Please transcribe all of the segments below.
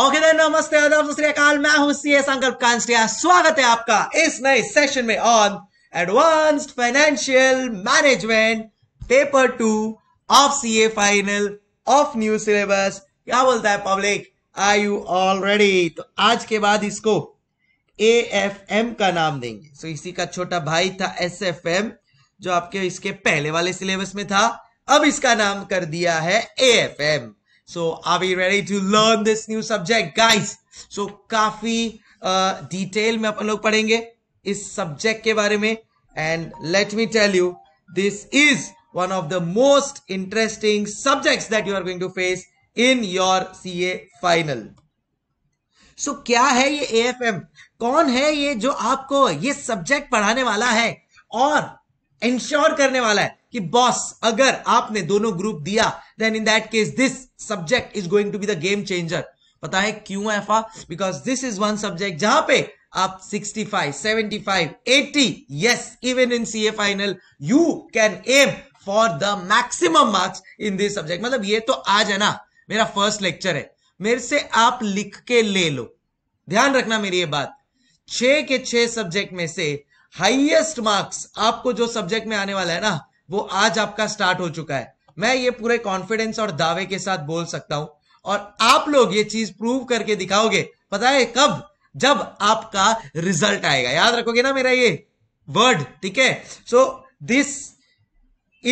Okay नमस्ते आदाब सत्याकाल मैं हूं सीए संकल्प कांस्टिया स्वागत है आपका इस नए सेशन में on advanced financial management paper two of CA final of new syllabus क्या बोलता है पब्लिक आर यू ऑलरेडी तो आज के बाद इसको ए एफ एम का नाम देंगे सो so, इसी का छोटा भाई था एस एफ एम जो आपके इसके पहले वाले सिलेबस में था अब इसका नाम कर दिया है A F M so are we ready to learn this new subject guys so काफी डिटेल uh, में अपन लोग पढ़ेंगे इस सब्जेक्ट के बारे में and let me tell you this is one of the most interesting subject that you are going to face in your C A final so क्या है ये ए एफ एम कौन है ये जो आपको ये सब्जेक्ट पढ़ाने वाला है और इंश्योर करने वाला है कि बॉस अगर आपने दोनों ग्रुप दिया then in that case this subject is going to be the game changer पता है क्यों एफा because this is one subject जहां पे आप 65, 75, 80, yes, even in CA final you can aim for the maximum marks in this subject मतलब ये तो आज है ना मेरा फर्स्ट लेक्चर है मेरे से आप लिख के ले लो ध्यान रखना मेरी ये बात छ के छह सब्जेक्ट में से हाइएस्ट मार्क्स आपको जो सब्जेक्ट में आने वाला है ना वो आज आपका स्टार्ट हो चुका है मैं ये पूरे कॉन्फिडेंस और दावे के साथ बोल सकता हूं और आप लोग ये चीज प्रूव करके दिखाओगे पता है कब जब आपका रिजल्ट आएगा याद रखोगे ना मेरा ये वर्ड ठीक है so this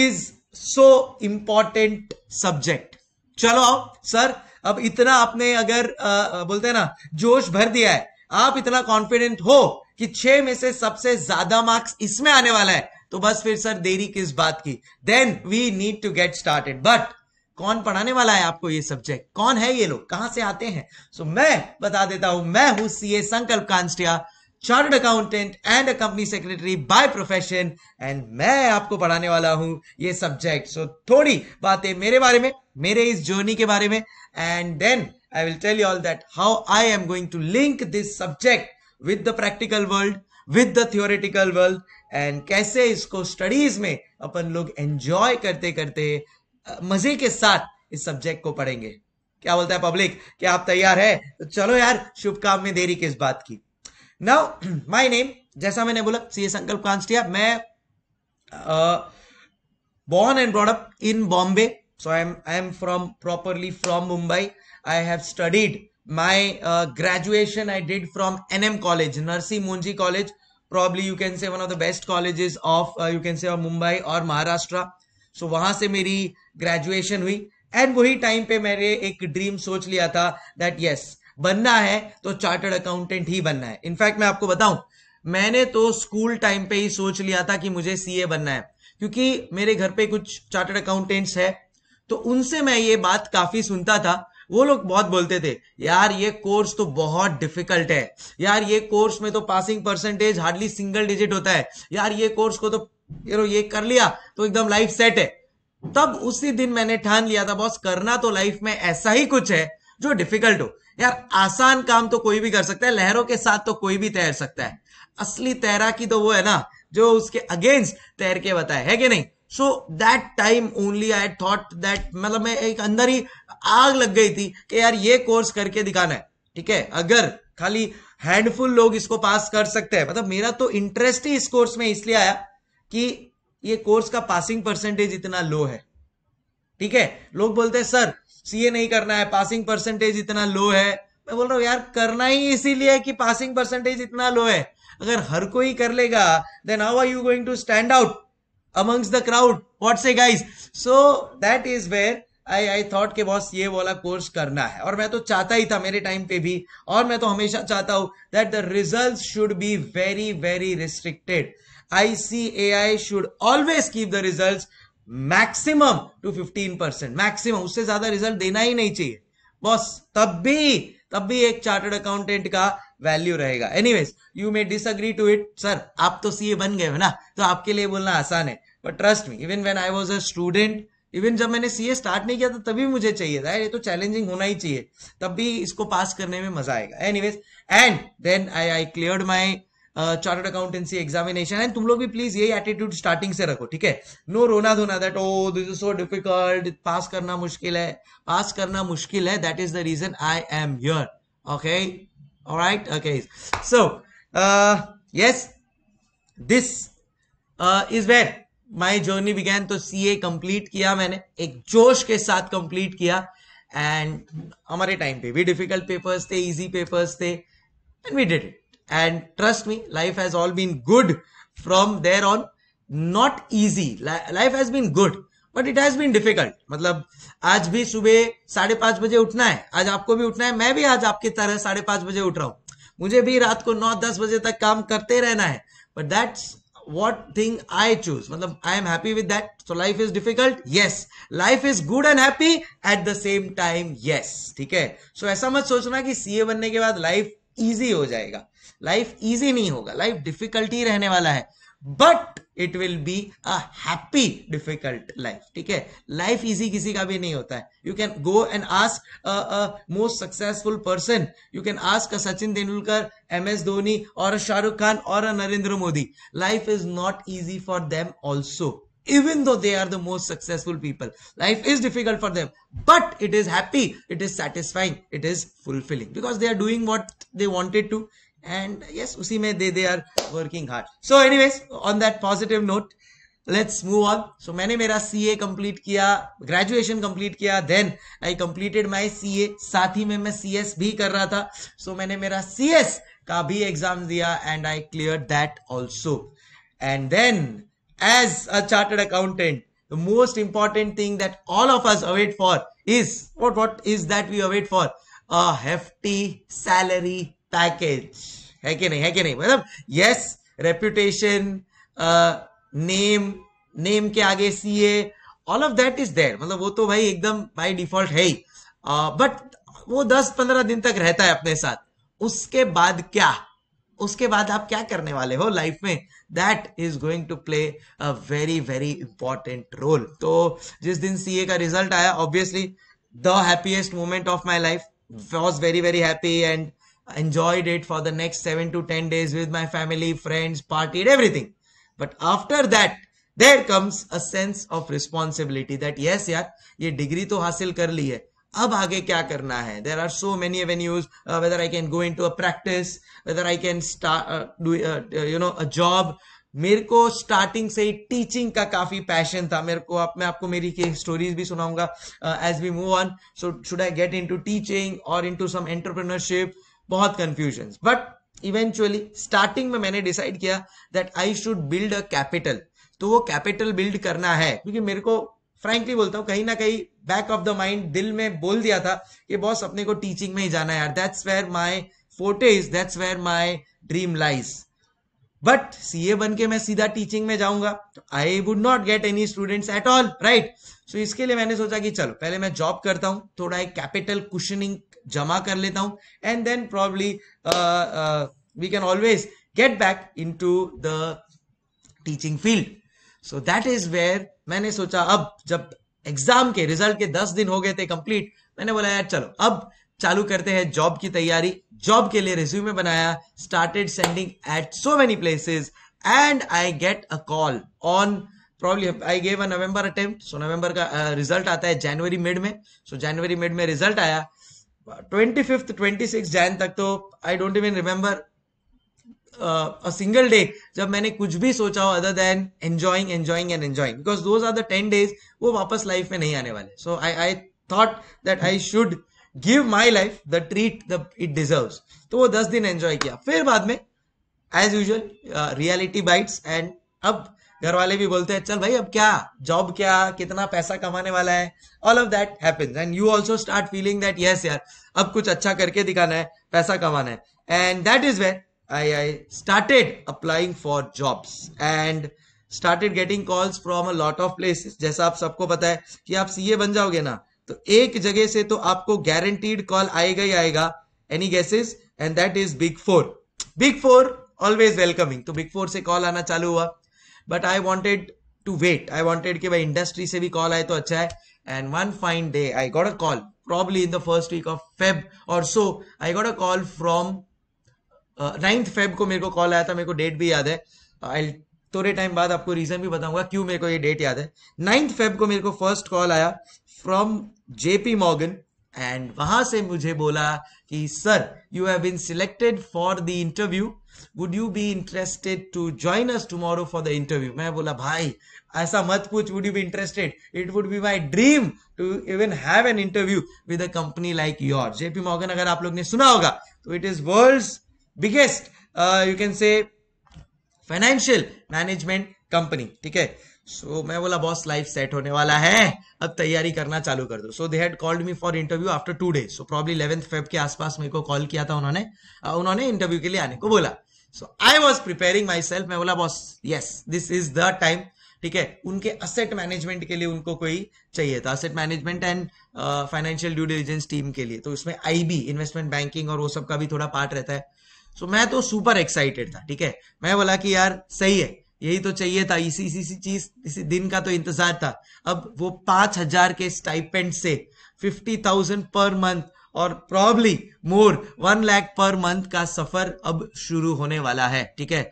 is so important subject चलो आओ सर अब इतना आपने अगर आ, बोलते हैं ना जोश भर दिया है आप इतना कॉन्फिडेंट हो कि छह में से सबसे ज्यादा मार्क्स इसमें आने वाला है तो बस फिर सर देरी किस बात की then we need to get started but कौन पढ़ाने वाला है आपको ये सब्जेक्ट कौन है ये लोग कहां से आते हैं सो so, मैं बता देता हूं मैं हूं CA Sankalp Kanstiya chartered accountant and a company secretary by profession and मैं आपको पढ़ाने वाला हूं ये सब्जेक्ट सो so, थोड़ी बातें मेरे बारे में मेरे इस जर्नी के बारे में and then I will tell you all that how I am going to link this subject with the practical world with the theoretical world and कैसे इसको स्टडीज में अपन लोग एंजॉय करते करते मजे के साथ इस सब्जेक्ट को पढ़ेंगे क्या बोलता है पब्लिक क्या आप तैयार है तो चलो यार शुभकामनाएं देरी किस बात की नाउ माय नेम जैसा मैंने बोला सीए संकल्प कांस्टिया मैं born and brought up in Bombay so I am I am from properly from Mumbai I have studied my graduation I did from NM college Narsee Monjee college probably you can say one of the best colleges of you can say Mumbai और महाराष्ट्र सो so, वहां से मेरी graduation हुई and वही time पे मैंने एक dream सोच लिया था दैट यस yes, बनना है तो चार्टर्ड अकाउंटेंट ही बनना है इनफैक्ट मैं आपको बताऊं मैंने तो स्कूल टाइम पे ही सोच लिया था कि मुझे सीए बनना है क्योंकि मेरे घर पे कुछ चार्टर्ड अकाउंटेंट्स है तो उनसे मैं ये बात काफी सुनता था वो लोग बहुत बोलते थे यार ये कोर्स तो बहुत डिफिकल्ट है यार ये कोर्स में तो passing percentage hardly single digit होता है यार ये कोर्स को तो ये कर लिया तो एकदम लाइफ सेट है तब उसी दिन मैंने ठान लिया था बॉस करना तो लाइफ में ऐसा ही कुछ है जो डिफिकल्ट हो यार आसान काम तो कोई भी कर सकता है लहरों के साथ तो कोई भी तैर सकता है असली तैराकी तो वो है ना जो उसके अगेंस्ट तैर के बताए है कि नहीं so that time only I thought that मतलब मैं एक अंदर ही आग लग गई थी कि यार ये कोर्स करके दिखाना है ठीक है अगर खाली हैंडफुल लोग इसको पास कर सकते हैं मतलब मेरा तो इंटरेस्ट ही इस कोर्स में इसलिए आया कि ये कोर्स का पासिंग परसेंटेज इतना लो है ठीक है लोग बोलते हैं सर सीए नहीं करना है पासिंग परसेंटेज इतना लो है मैं बोल रहा हूं यार करना ही इसीलिए कि पासिंग परसेंटेज इतना लो है अगर हर कोई कर लेगा then how are you going to stand out amongst the crowd what say guys so that is where I I thought के बॉस ये वाला कोर्स करना है और मैं तो चाहता ही था मेरे टाइम पे भी और मैं तो हमेशा चाहता हूं that the result should be very very restricted I C A I should always keep the result maximum to fifteen percent maximum उससे ज्यादा रिजल्ट देना ही नहीं चाहिए बॉस तब भी तब भी एक चार्टर्ड अकाउंटेंट का वैल्यू रहेगा anyways you may disagree to it sir आप तो सीए बन गए हो ना तो आपके लिए बोलना आसान है but trust me even when I was a student even जब मैंने सीए स्टार्ट नहीं किया था तभी मुझे चाहिए था ये तो चैलेंजिंग होना ही चाहिए तब भी इसको पास करने में मजा आएगा anyways and then I I clear my chartered accountancy examination and तुम लोग भी प्लीज यही एटीट्यूड स्टार्टिंग से रखो ठीक है नो रोना धोना that oh this is so difficult pass करना मुश्किल है पास करना मुश्किल है that is the reason I am here okay all right okay so uh, yes this uh, is where my journey began तो सीए कंप्लीट किया मैंने एक जोश के साथ कंप्लीट किया एंड हमारे टाइम पे भी डिफिकल्ट पेपर्स थे इजी पेपर्स थे and we did it and trust me life has all been good from there on not easy life has been good but it has been difficult मतलब आज भी सुबह साढ़े पांच बजे उठना है आज आपको भी उठना है मैं भी आज आपकी तरह साढ़े पांच बजे उठ रहा हूं मुझे भी रात को नौ दस बजे तक काम करते रहना है but that's what thing I choose मतलब I am happy with that so life is difficult yes life is good and happy at the same time yes ठीक है सो so, ऐसा मत सोचना कि सीए बनने के बाद लाइफ ईजी हो जाएगा लाइफ ईजी नहीं होगा लाइफ डिफिकल्ट ही रहने वाला है but it will be a happy difficult life ठीक है लाइफ इजी किसी का भी नहीं होता है you can go and ask most successful person you can ask Sachin Tendulkar M S Dhoni और शाहरुख खान और Narendra Modi life is not easy for them also even though they are the most successful people. Life is difficult for them, but it is happy, it is satisfying, it is fulfilling because they are doing what they wanted to, and yes usi mein they, they are working hard so anyways on that positive note let's move on so maine mera ca complete kiya graduation complete kiya then i completed my ca sath hi mein cs bhi kar raha tha so maine mera cs ka bhi exam diya and i cleared that also and then as a chartered accountant the most important thing that all of us await for is what what is that we await for a hefty salary package है कि नहीं है कि नहीं मतलब yes reputation name name के आगे C A all of that is there मतलब वो तो भाई एकदम बाई डिफॉल्ट है ही बट uh, वो दस पंद्रह दिन तक रहता है अपने साथ उसके बाद क्या उसके बाद आप क्या करने वाले हो लाइफ में that is going to play a very very important role तो जिस दिन सी ए का रिजल्ट आया obviously the happiest moment of my life was very very happy and enjoyed it for the next 7 to 10 days with my family, friends, partied, everything. But after that, there comes a sense of responsibility that yes यार ये degree तो हासिल कर ली है अब आगे क्या करना है there are so many avenues whether I can go in to a practice whether I can do you know a job मेरे को स्टार्टिंग से ही टीचिंग का काफी पैशन था मेरे को आप मैं आपको मेरी की स्टोरीज भी सुनाऊंगा as we move on so should I get into teaching और इनटू सम एंटरप्रेन्योरशिप बहुत कंफ्यूजन बट इवेंचुअली स्टार्टिंग में मैंने डिसाइड किया that I should build a capital तो वो कैपिटल बिल्ड करना है क्योंकि मेरे को फ्रेंकली बोलता हूँ कहीं ना कहीं बैक ऑफ द माइंड दिल में बोल दिया था कि बॉस अपने को टीचिंग में ही जाना है यार that's where my forte is that's where my dream lies but ए बन के मैं सीधा टीचिंग में जाऊंगा तो I would not get any students at all right so इसके लिए मैंने सोचा कि चलो पहले मैं जॉब करता हूँ थोड़ा एक कैपिटल क्वेश्चनिंग जमा कर लेता हूं and then probably we can always get back in to the teaching field so that is where मैंने सोचा अब जब एग्जाम के रिजल्ट के दस दिन हो गए थे कंप्लीट मैंने बोला यार चलो अब चालू करते हैं जॉब की तैयारी जॉब के लिए रिज्यूमे बनाया started sending at so many places and I get a call on problem I gave a November attempt so November का रिजल्ट uh, आता है जनवरी मिड में सो जनवरी मिड में रिजल्ट आया twenty fifth twenty six Jan तक तो I don't even remember a single day जब मैंने कुछ भी सोचा हो other than enjoying enjoying and enjoying because those are the ten days वो वापस लाइफ में नहीं आने वाले so I I thought that I should give my life the treat the it deserve तो वो दस दिन एंजॉय किया फिर बाद में as usual reality bites and अब घर वाले भी बोलते हैं चल भाई अब क्या जॉब क्या कितना पैसा कमाने वाला है all of that happens and you also start feeling that yes यार अब कुछ अच्छा करके दिखाना है पैसा कमाना है and that is where I I started applying for jobs and started getting calls from a lot of places जैसा आप सबको पता है कि आप सीए बन जाओगे ना तो एक जगह से तो आपको गारंटीड कॉल आएगा ही आएगा any guesses and that is big four big four always welcoming तो बिग फोर से कॉल आना चालू हुआ but I wanted to wait I wanted कि भाई इंडस्ट्री से भी कॉल आए तो अच्छा है and one fine day I got a call probably in the first week of Feb or so I got a call from ninth Feb को मेरे को कॉल आया था मेरे को डेट भी याद है आई थोड़े टाइम बाद आपको रीजन भी बताऊंगा क्यों मेरे को ये डेट याद है नाइन्थ फेब को मेरे को फर्स्ट कॉल आया फ्रॉम जेपी मॉर्गन एंड वहां से मुझे बोला कि sir you have been selected for the interview would you be interested to join us tomorrow for the interview मैं बोला भाई ऐसा मत पूछ would you be interested it would be my dream to even have an interview with a company like your JP Morgan अगर आप लोग ने सुना होगा तो it is world biggest you can say financial management company ठीक है सो so, मैं बोला बॉस लाइफ सेट होने वाला है अब तैयारी करना चालू कर दो so they had called me for interview after two days so probably eleventh Feb के आसपास मेरे को कॉल किया था उन्होंने उन्होंने इंटरव्यू के लिए आने को बोला so I was preparing myself मैं बोला boss yes this is the time ठीक है उनके असेट मैनेजमेंट के लिए उनको कोई चाहिए था asset management and financial due diligence team के लिए तो उसमें आईबी इन्वेस्टमेंट बैंकिंग और वो सब का भी थोड़ा पार्ट रहता है सो so, मैं तो सुपर एक्साइटेड था ठीक है मैं बोला कि यार सही है यही तो चाहिए था इसी इसी चीज इसी दिन का तो इंतजार था अब वो पांच हजार के स्टाइपेंट से फिफ्टी थाउजेंड पर मंथ और probably more one lakh per month का सफर अब शुरू होने वाला है ठीक है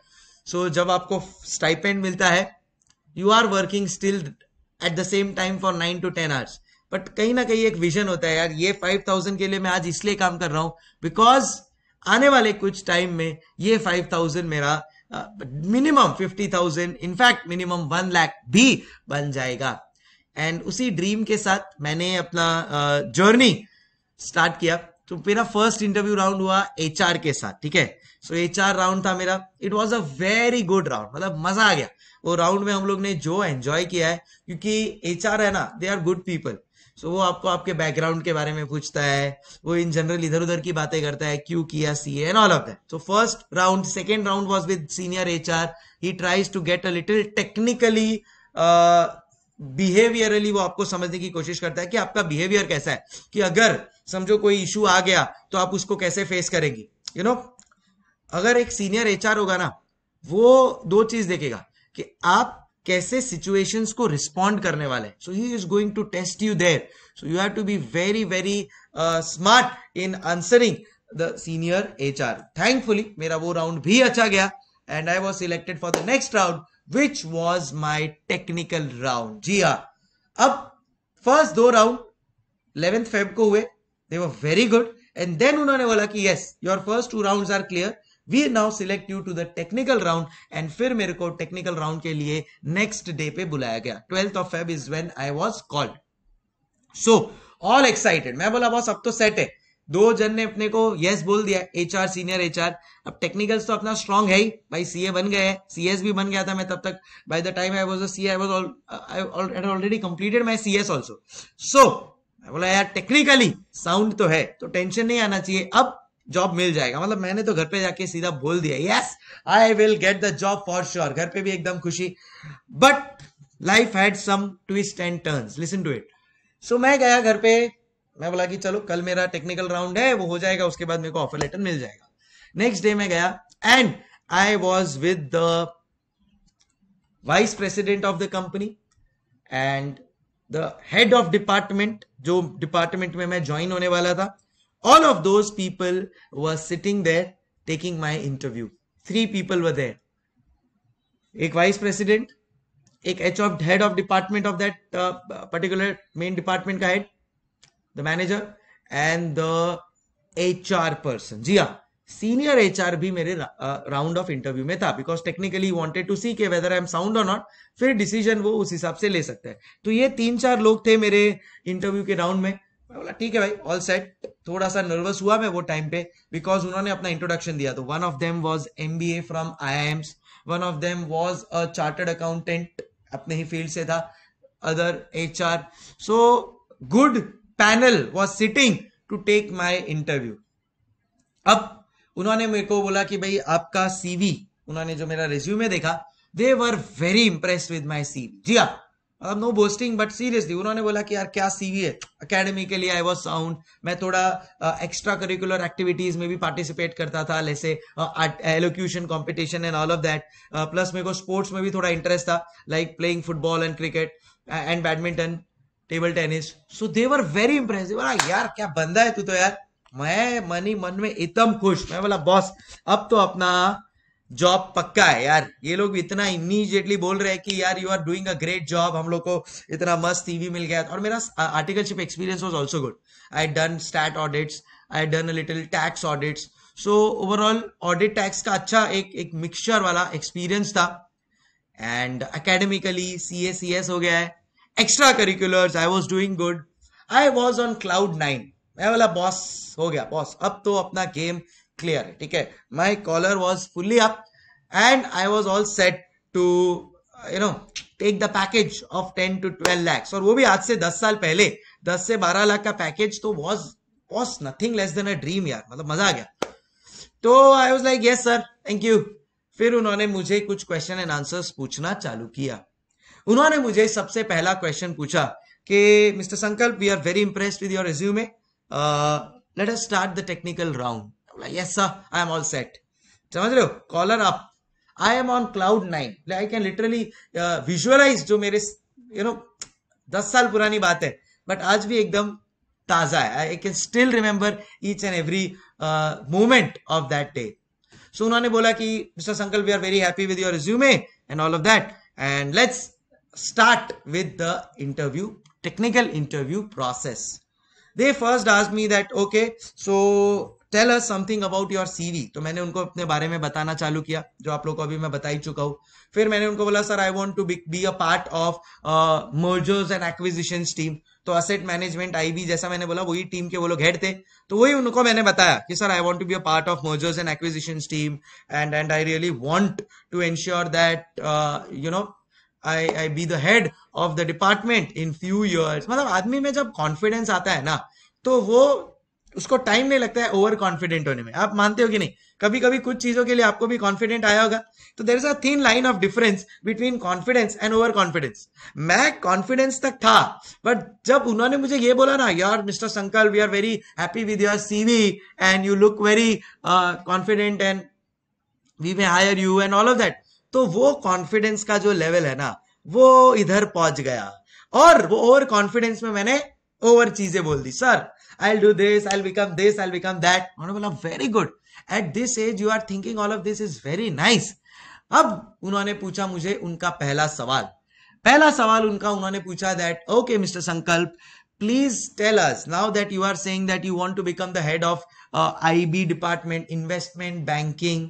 सो so, जब आपको स्टाइपेंट मिलता है you are working still at the same time for nine to ten hours but कहीं ना कहीं एक विजन होता है यार ये फाइव थाउजेंड के लिए मैं आज इसलिए काम कर रहा हूं बिकॉज आने वाले कुछ टाइम में ये फाइव थाउजेंड मेरा minimum fifty thousand in fact minimum one lakh भी बन जाएगा एंड उसी ड्रीम के साथ मैंने अपना जर्नी uh, स्टार्ट किया तो मेरा फर्स्ट इंटरव्यू राउंड हुआ एच के साथ ठीक है सो एच राउंड था मेरा it was a very good round मतलब मजा आ गया वो राउंड में हम लोग ने जो एंजॉय किया है क्योंकि एच है ना they are good people so so, वो आपको आपके बैकग्राउंड के बारे में पूछता है वो इन जनरल इधर उधर की बातें करता है क्यों किया C and all of that so first round second round was with senior H R he tries to get a little technically behaviourally वो आपको समझने की कोशिश करता है कि आपका बिहेवियर कैसा है कि अगर समझो कोई इशू आ गया तो आप उसको कैसे फेस करेंगी यू you नो know, अगर एक सीनियर एच होगा ना वो दो चीज देखेगा कि आप कैसे सिचुएशंस को रिस्पॉन्ड करने वाले so he is going to test you there so you have to be very very smart in answering the senior H R thankfully मेरा वो राउंड भी अच्छा गया and I was selected for the next round which was my technical round जी हा अब first दो राउंड इलेवेंथ फेब को हुए they were very good and then उन्होंने बोला कि yes your first two round are clear we now select you to the technical round and फिर मेरे को टेक्निकल राउंड के लिए नेक्स्ट डे पे बुलाया गया twelfth of Feb is when I was called so all excited मैं बोला बॉस अब तो सेट है दो जन ने अपने को यस yes बोल दिया H R senior H R अब टेक्निकल तो अपना स्ट्रांग है ही भाई सी ए बन गए हैं सी एस भी बन गया था मैं तब तक by the time I was C I was already completed my C S also so बोला यार टेक्निकली साउंड तो है तो टेंशन नहीं आना चाहिए अब जॉब मिल जाएगा मतलब मैंने तो घर पे जाके सीधा बोल दिया yes I will get the job for sure घर पे भी एकदम खुशी but life had some twist and turns listen to it so मैं गया घर पे मैं बोला कि चलो कल मेरा टेक्निकल राउंड है वो हो जाएगा उसके बाद मेरे को ऑफर लेटर मिल जाएगा नेक्स्ट डे मैं गया and I was with the vice president of the company and the head of department जो डिपार्टमेंट में मैं ज्वाइन होने वाला था All of those people were sitting there taking my interview. Three people were there. एक vice president एक h of head of department of that uh, particular main department ka head the manager and the hr person ji ha senior H R भी मेरे round of interview में था because technically wanted to see के whether I am sound और not फिर decision वो उस हिसाब से ले सकता है तो ये तीन चार लोग थे मेरे इंटरव्यू के राउंड में मैं बोला ठीक है भाई ऑल सेट थोड़ा सा नर्वस हुआ मैं वो टाइम पे बिकॉज उन्होंने अपना इंट्रोडक्शन दिया तो one of them was MBA from IIMs one of them was a chartered accountant अपने ही फील्ड से था other HR so good panel was sitting to take my interview अब उन्होंने मेरे को बोला कि भाई आपका सीवी उन्होंने जो मेरा रिज्यूमे देखा they were very impress with my CV जी हाँ मतलब नो बोस्टिंग बट सीरियसली उन्होंने बोला कि यार क्या सीवी है अकेडमी के लिए आई वॉज साउंड मैं थोड़ा एक्स्ट्रा करिकुलर एक्टिविटीज में भी पार्टिसिपेट करता था जैसे elocution competition and all of that plus मेरे को स्पोर्ट्स में भी थोड़ा इंटरेस्ट था like playing football and cricket and badminton table tennis so they were very impressive बोला यार क्या बंदा है तू तो यार मैं मनी मन में एकदम खुश मैं बोला बॉस अब तो अपना जॉब पक्का है यार ये लोग इतना इमीजिएटली बोल रहे हैं कि यार you are doing a great job हम लोग को इतना मस्त ईवी मिल गया और मेरा articleship experience was also good I done stat audits I done a little tax audits so overall audit tax का अच्छा एक एक मिक्सचर वाला एक्सपीरियंस था and academically C A C S हो गया है extracurricular I was doing good I was on cloud nine मैं वाला बॉस हो गया बॉस अब तो अपना गेम क्लियर है ठीक है my collar was fully up and I was all set to you know take the package of ten to twelve lakhs और वो भी आज से दस साल पहले दस से बारह लाख का पैकेज तो was was nothing less than a dream यार मतलब मजा आ गया तो I was like yes sir thank you फिर उन्होंने मुझे कुछ क्वेश्चन एंड आंसर्स पूछना चालू किया उन्होंने मुझे सबसे पहला क्वेश्चन पूछा कि mister Sankalp we are very impressed with your resume let us start the technical round बोला yes sir I am all set समझ रहे हो collar up I am on cloud nine I can literally visualise जो मेरे you know दस साल पुरानी बात है बट आज भी एकदम ताजा है I can still remember each and every moment of that day so उन्होंने बोला कि mister Sankalp we are very happy with your resume and all of that and let's start with the interview technical interview process they first आज me that okay so tell us something about your CV तो मैंने उनको अपने बारे में बताना चालू किया जो आप लोग को अभी मैं बता ही चुका हूँ फिर मैंने उनको बोला sir I want to be a part of mergers and acquisition team तो असेट मैनेजमेंट आईबी जैसा मैंने बोला वही टीम के वो लोग हेड थे तो वही उनको मैंने बताया कि sir I want to be a part of mergers and acquisition team and and I really want to ensure that you know I I be the head of the department in few years मतलब आदमी में जब confidence आता है ना तो वो उसको टाइम नहीं लगता है ओवर कॉन्फिडेंट होने में आप मानते हो कि नहीं कभी कभी कुछ चीजों के लिए आपको भी कॉन्फिडेंट आया होगा तो there is a thin line of difference between confidence and over confidence मैं कॉन्फिडेंस तक था बट जब उन्होंने मुझे ये बोला ना यार mister Sankalp we are very happy with your CV and you look very confident and we may hire you and all of that तो वो कॉन्फिडेंस का जो लेवल है ना वो इधर पहुंच गया और वो ओवर कॉन्फिडेंस में मैंने ओवर चीजें बोल दी sir I'll do this, I'll become this, I'll become that. उन्होंने बोला very good at this age you are thinking all of this is very nice अब उन्होंने पूछा मुझे उनका पहला सवाल पहला सवाल उनका उन्होंने पूछा that okay mister Sankalp please tell us now that you are saying that you want to become the head of uh, IB department, investment banking.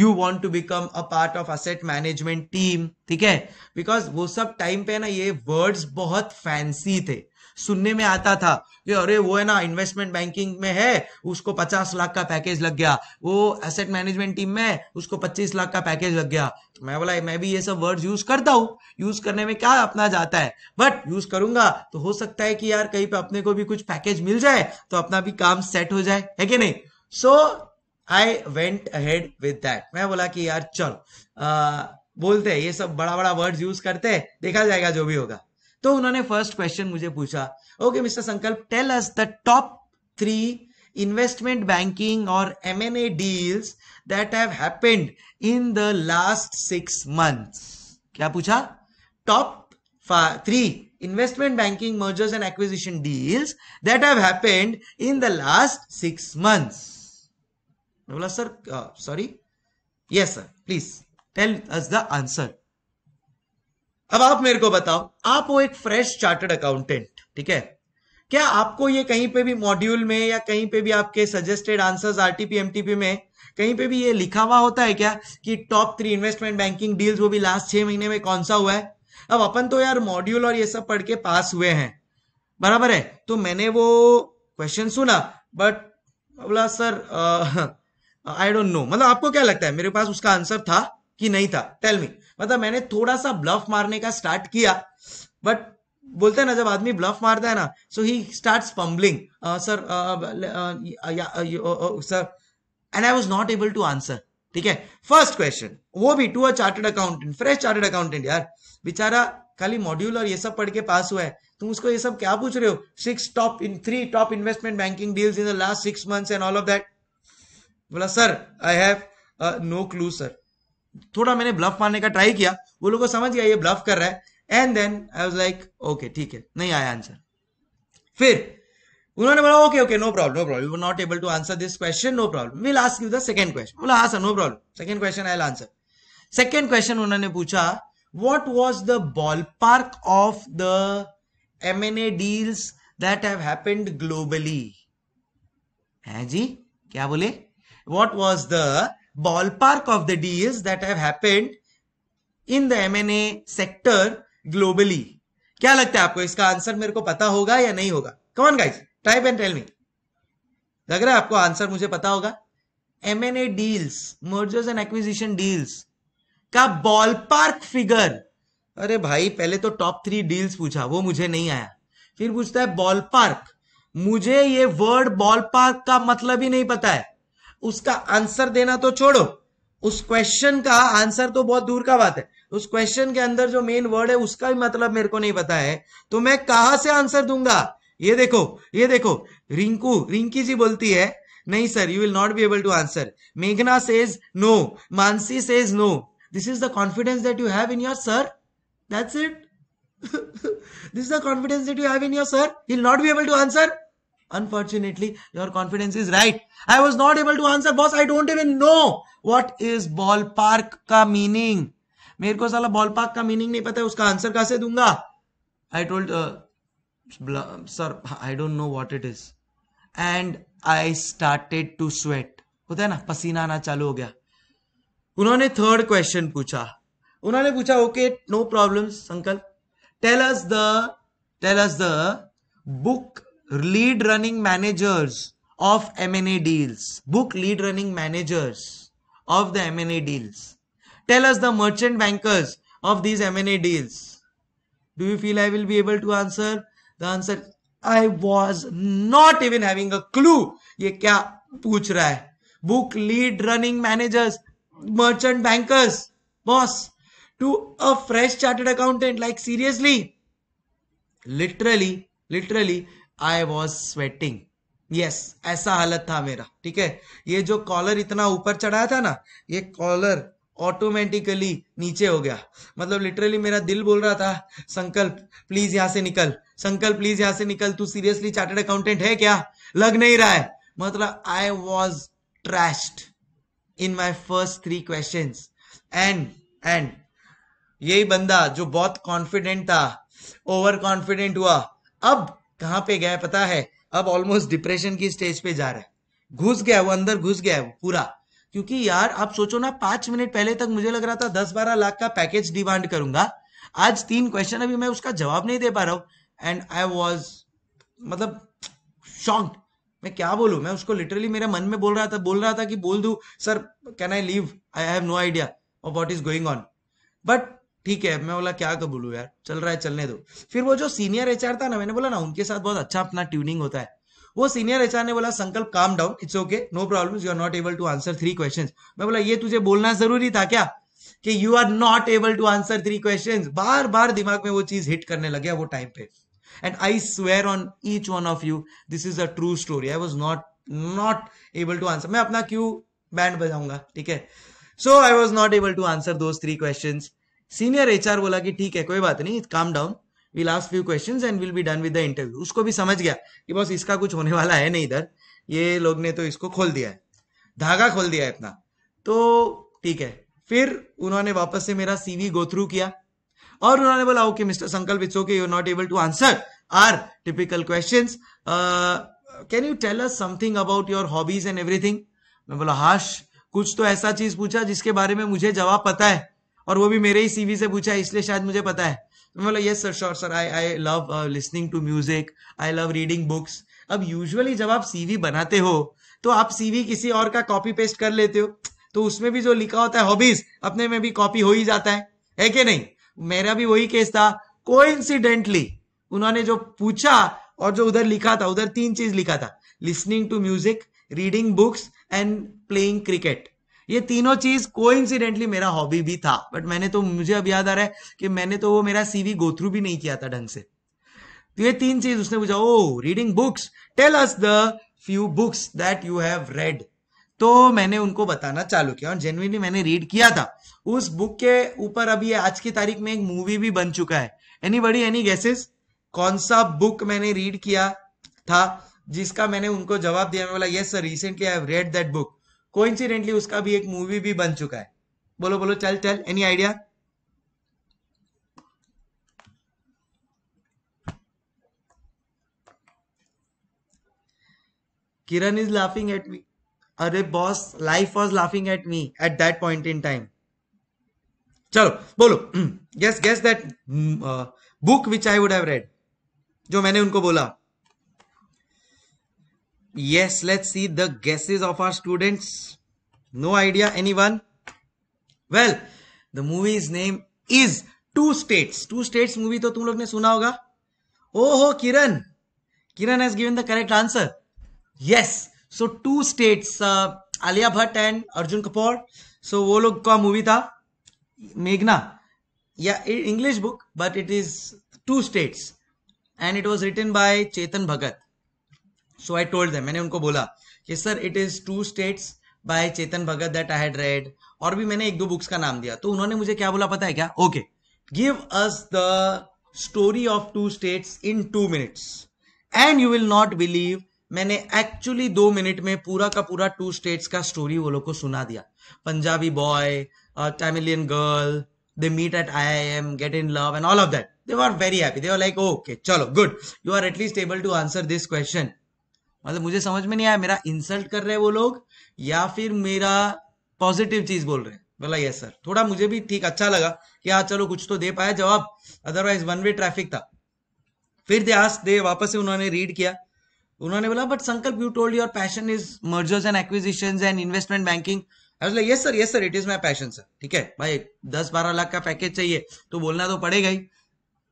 You want to become a part of asset management team. ठीक है because वो सब time पे ना ये words बहुत fancy थे सुनने में आता था कि अरे वो है ना इन्वेस्टमेंट बैंकिंग में है उसको पचास लाख का पैकेज लग गया वो एसेट मैनेजमेंट टीम में उसको पच्चीस लाख का पैकेज लग गया तो मैं बोला मैं भी ये सब वर्ड यूज करता हूँ यूज करने में क्या अपना जाता है बट यूज करूंगा तो हो सकता है कि यार कहीं पे अपने को भी कुछ पैकेज मिल जाए तो अपना भी काम सेट हो जाए है कि नहीं so I went ahead with that मैं बोला कि यार चलो आ, बोलते हैं ये सब बड़ा बड़ा वर्ड्स यूज करते हैं देखा जाएगा जो भी होगा तो उन्होंने फर्स्ट क्वेश्चन मुझे पूछा okay mister Sankalp tell us the top three investment banking और M N A deals that है लास्ट सिक्स मंथ क्या पूछा top three investment banking mergers and acquisition deals that happened in the last six month बोला sir sorry yes sir please tell us the answer अब आप मेरे को बताओ आप वो एक फ्रेश चार्टर्ड अकाउंटेंट ठीक है क्या आपको ये कहीं पे भी मॉड्यूल में या कहीं पे भी आपके सजेस्टेड आंसर्स आरटीपी एमटीपी में कहीं पे भी ये लिखा हुआ होता है क्या कि top three investment banking deals वो भी लास्ट छह महीने में कौन सा हुआ है अब अपन तो यार मॉड्यूल और ये सब पढ़ के पास हुए हैं बराबर है तो मैंने वो क्वेश्चन सुना बट बोला सर आई डोंट नो मतलब आपको क्या लगता है मेरे पास उसका आंसर था कि नहीं था टेल मी मतलब मैंने थोड़ा सा ब्लफ मारने का स्टार्ट किया बट बोलते हैं ना जब आदमी ब्लफ मारता है ना so he start fumbling sir sir and I was not able to answer ठीक है फर्स्ट क्वेश्चन वो भी to a chartered accountant fresh chartered accountant यार बेचारा खाली मॉड्यूल और ये सब पढ़ के पास हुआ है तुम उसको ये सब क्या पूछ रहे हो six top in three top investment banking deals in the last six months and all of that बोला sir I have no clue sir थोड़ा मैंने ब्लफ मारने का ट्राई किया वो लोग को समझ गया ये ब्लफ कर रहा है and then I was like okay ठीक है नहीं आया आंसर फिर उन्होंने बोला okay okay no problem no problem you not able to answer this question no problem will ask you the second question बोला हाँ sir no problem second question I answer second question उन्होंने पूछा what was the ballpark of the M&A deals that have happened globally है जी क्या बोले What was the ballpark of the deals that have happened in the M&A sector globally. क्या लगता है आपको इसका आंसर मेरे को पता होगा या नहीं होगा कौन guys type and tell me लग रहा है आपको आंसर मुझे पता होगा M N A deals mergers and acquisition deals का बॉल पार्क फिगर अरे भाई पहले तो टॉप थ्री डील्स पूछा वो मुझे नहीं आया फिर पूछता है बॉल पार्क मुझे ये वर्ड बॉल पार्क का मतलब ही नहीं पता है उसका आंसर देना तो छोड़ो उस क्वेश्चन का आंसर तो बहुत दूर का बात है उस क्वेश्चन के अंदर जो मेन वर्ड है उसका भी मतलब मेरे को नहीं पता है तो मैं कहा से आंसर दूंगा ये देखो ये देखो रिंकू रिंकी जी बोलती है नहीं sir you will not be able to answer मेघना says no Mansi says no this is the confidence that you have in your sir that's it this is the confidence that you have in your sir will not be able to answer unfortunately your confidence is right i was not able to answer boss i don't even know what is ballpark ka meaning मेरे को साला ball park का meaning नहीं पता है उसका answer कैसे दूंगा I told sir I don't know what it is and I started to sweat होता है ना पसीना आना चालू हो गया उन्होंने थर्ड क्वेश्चन पूछा उन्होंने पूछा okay no problem uncle tell us the tell us the book lead running managers of M&A deals. Book lead running managers of the M&A deals. Tell us the merchant bankers of these M&A deals. Do you feel I will be able to answer? The answer, I was not even having a clue. ये क्या पूछ रहा है? Book lead running managers, merchant bankers, boss, to a fresh chartered accountant. Like seriously, literally, literally, I was sweating yes ऐसा हालत था मेरा ठीक है ये जो कॉलर इतना ऊपर चढ़ाया था ना ये कॉलर ऑटोमेटिकली नीचे हो गया मतलब लिटरली मेरा दिल बोल रहा था संकल्प प्लीज यहां से निकल संकल्प प्लीज यहां से निकल तू सीरियसली चार्टेड अकाउंटेंट है क्या लग नहीं रहा है मतलब I was trashed in my first three question and and यही बंदा जो बहुत कॉन्फिडेंट था ओवर कॉन्फिडेंट हुआ अब कहां पे गया है पता है अब ऑलमोस्ट डिप्रेशन की स्टेज पे जा रहा है घुस गया वो अंदर घुस गया है वो पूरा क्योंकि यार आप सोचो ना पांच मिनट पहले तक मुझे लग रहा था दस बारह लाख का पैकेज डिमांड करूंगा आज तीन क्वेश्चन अभी मैं उसका जवाब नहीं दे पा रहा हूं एंड आई वॉज मतलब शॉक्ड मैं क्या बोलू मैं उसको लिटरली मेरे मन में बोल रहा था बोल रहा था कि बोल दू sir can I leave I have no idea what is going on but ठीक है मैं बोला क्या कबूलू यार चल रहा है चलने दो फिर वो जो सीनियर एच था ना मैंने बोला ना उनके साथ बहुत अच्छा अपना ट्यूनिंग होता है वो सीनियर एच ने बोला Sankalp calm down it's okay no problem you are not able to answer three question मैं बोला ये तुझे बोलना जरूरी था क्या कि you are not able to answer three question बार बार दिमाग में वो चीज हिट करने लगे वो टाइम पे and I swear on each one of you this is a true story I was not not able to answer मैं अपना क्यू बैंड बजाऊंगा ठीक है so I was not able to answer those three question senior HR बोला कि ठीक है कोई बात नहीं calm down we last few question and will be done with the interview उसको भी समझ गया कि बस इसका कुछ होने वाला है नहीं इधर ये लोग ने तो इसको खोल दिया है धागा खोल दिया है तो ठीक है फिर उन्होंने वापस से मेरा सीवी गो थ्रू किया और उन्होंने बोला okay mister Sankalp it's okay you not able to answer our typical question can you tell us something about your hobbies and everything मैं बोला हाश कुछ तो ऐसा चीज पूछा जिसके बारे में मुझे जवाब पता है और वो भी मेरे ही सीवी से पूछा है इसलिए शायद मुझे पता है तो मैं बोला yes sir sure sir I I love listening to music I love reading books अब यूजुअली जब आप सीवी बनाते हो तो आप सीवी किसी और का कॉपी पेस्ट कर लेते हो तो उसमें भी जो लिखा होता है हॉबीज अपने में भी कॉपी हो ही जाता है है कि नहीं मेरा भी वही केस था कोइंसिडेंटली उन्होंने जो पूछा और जो उधर लिखा था उधर तीन चीज लिखा था listening to music reading books and playing cricket ये तीनों चीज को मेरा हॉबी भी था बट मैंने तो मुझे अब याद आ रहा है कि मैंने तो वो मेरा सीवी गोथ्रू भी नहीं किया था ढंग से तो ये तीन चीज उसने पूछा oh reading books tell us the few books that you have read तो मैंने उनको बताना चालू किया और जेनुअनली मैंने रीड किया था उस बुक के ऊपर अभी आज की तारीख में एक मूवी भी बन चुका है एनी बड़ी एनी गैसेस कौन सा बुक मैंने रीड किया था जिसका मैंने उनको जवाब दिया मैं बोला yes sir recently I have read that book coincidentally उसका भी एक मूवी भी बन चुका है बोलो बोलो चल चल any idea Kiran is laughing at me अरे boss life was laughing at me at that point in time चलो बोलो guess guess that book which I would have read जो मैंने उनको बोला yes let's see the guesses of our students no idea anyone well the movie's name is two states two states movie to tum log ne suna hoga oh ho kiran kiran has given the correct answer yes so two states uh, alia Bhatt and arjun kapoor so wo log ka movie tha meghna yeah english book but it is two states and it was written by chetan bhagat so I told मैंने उनको बोला कि sir it is two states by Chetan Bhagat that I had read और भी मैंने एक दो books का नाम दिया तो उन्होंने मुझे क्या बोला पता है क्या okay give us the story of two states in two minutes and you will not believe मैंने एक्चुअली दो मिनट में पूरा का पूरा टू स्टेट्स का स्टोरी वो लोग को सुना दिया Punjabi boy Tamilian girl they meet at I I am get in love and all of that they are very happy they are like okay चलो good you are at least able to answer this question मतलब मुझे समझ में नहीं आया मेरा insult कर रहे हैं वो लोग या फिर मेरा पॉजिटिव चीज बोल रहे हैं बोला यस सर थोड़ा मुझे भी ठीक अच्छा लगा कि हाँ चलो कुछ तो दे पाया जवाब अदरवाइज वन वे ट्रैफिक था फिर दे आस दे वापस से उन्होंने रीड किया उन्होंने बोला but Sankalp you told your passion is mergers and acquisition and investment banking yes sir yes sir it is my passion sir ठीक है भाई दस बारह लाख का पैकेज चाहिए तो बोलना तो पड़ेगा ही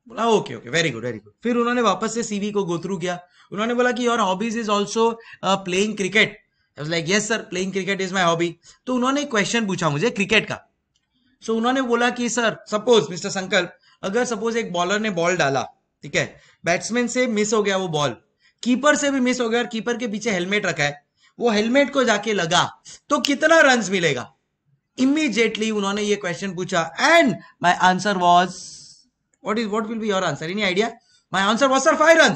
बोला okay okay very good very good फिर उन्होंने वापस से सीवी को गो थ्रू किया उन्होंने बोला कि your hobbies is also playing cricket I like yes sir playing cricket is my hobby तो उन्होंने क्वेश्चन पूछा मुझे क्रिकेट का सो so, उन्होंने बोला कि सर सपोज मिस्टर संकल्प अगर सपोज एक बॉलर ने बॉल डाला ठीक है बैट्समैन से मिस हो गया वो बॉल कीपर से भी मिस हो गया और कीपर के पीछे हेलमेट रखा है वो हेलमेट को जाके लगा तो कितना रन मिलेगा इमीजिएटली उन्होंने ये क्वेश्चन पूछा and my answer was what is what will be your answer any idea my answer was sir five run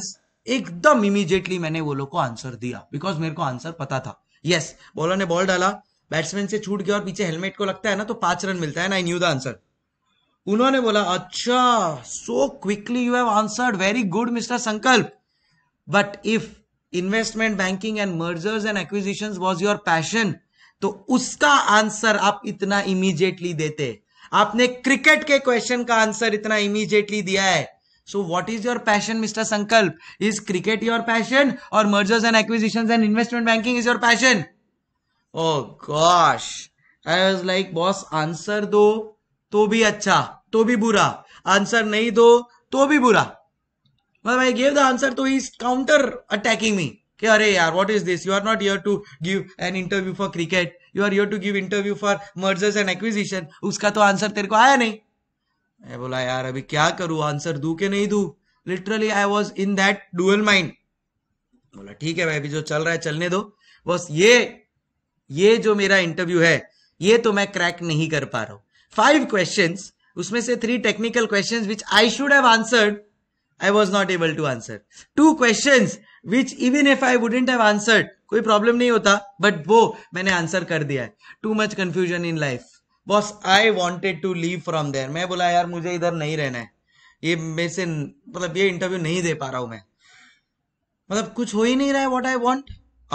एकदम इमीजिएटली मैंने वो लोग को आंसर दिया बिकॉज मेरे को आंसर पता था यस yes, बॉलर ने बॉल डाला बैट्समैन से छूट गया और पीछे हेलमेट को लगता है ना तो पांच रन मिलता है ना आई न्यू द आंसर उन्होंने बोला अच्छा so quickly you have answered very good mister Sankalp but if investment banking and mergers and acquisition was your passion तो उसका आंसर आप इतना इमीजिएटली देते आपने क्रिकेट के क्वेश्चन का आंसर इतना इमीजिएटली दिया है so what is your passion mister Sankalp is cricket your passion और mergers and acquisition and investment banking is your passion oh gosh I was like boss answer दो तो भी अच्छा तो भी बुरा आंसर नहीं दो तो भी बुरा मतलब आई गेव द आंसर तो इज काउंटर अटैकिंग मी कि अरे यार what is this you are not here to give an interview for cricket you are your to give interview for mergers and acquisition उसका तो answer तेरे को आया नहीं मैं बोला यार अभी क्या करूं आंसर दू के नहीं दू literally I was in that dual mind बोला ठीक है भाई अभी जो चल रहा है चलने दो बस ये ये जो मेरा इंटरव्यू है ये तो मैं क्रैक नहीं कर पा रहा हूं फाइव क्वेश्चन उसमें से three technical question which I should have answered I was not able to answer two question which even if I wouldn't have answered कोई प्रॉब्लम नहीं होता बट वो मैंने आंसर कर दिया है too much confusion in life boss I wanted to leave from there मैं बोला यार मुझे इधर नहीं रहना है ये मेरे से मतलब ये इंटरव्यू नहीं दे पा रहा हूं मैं मतलब कुछ हो ही नहीं रहा है what I want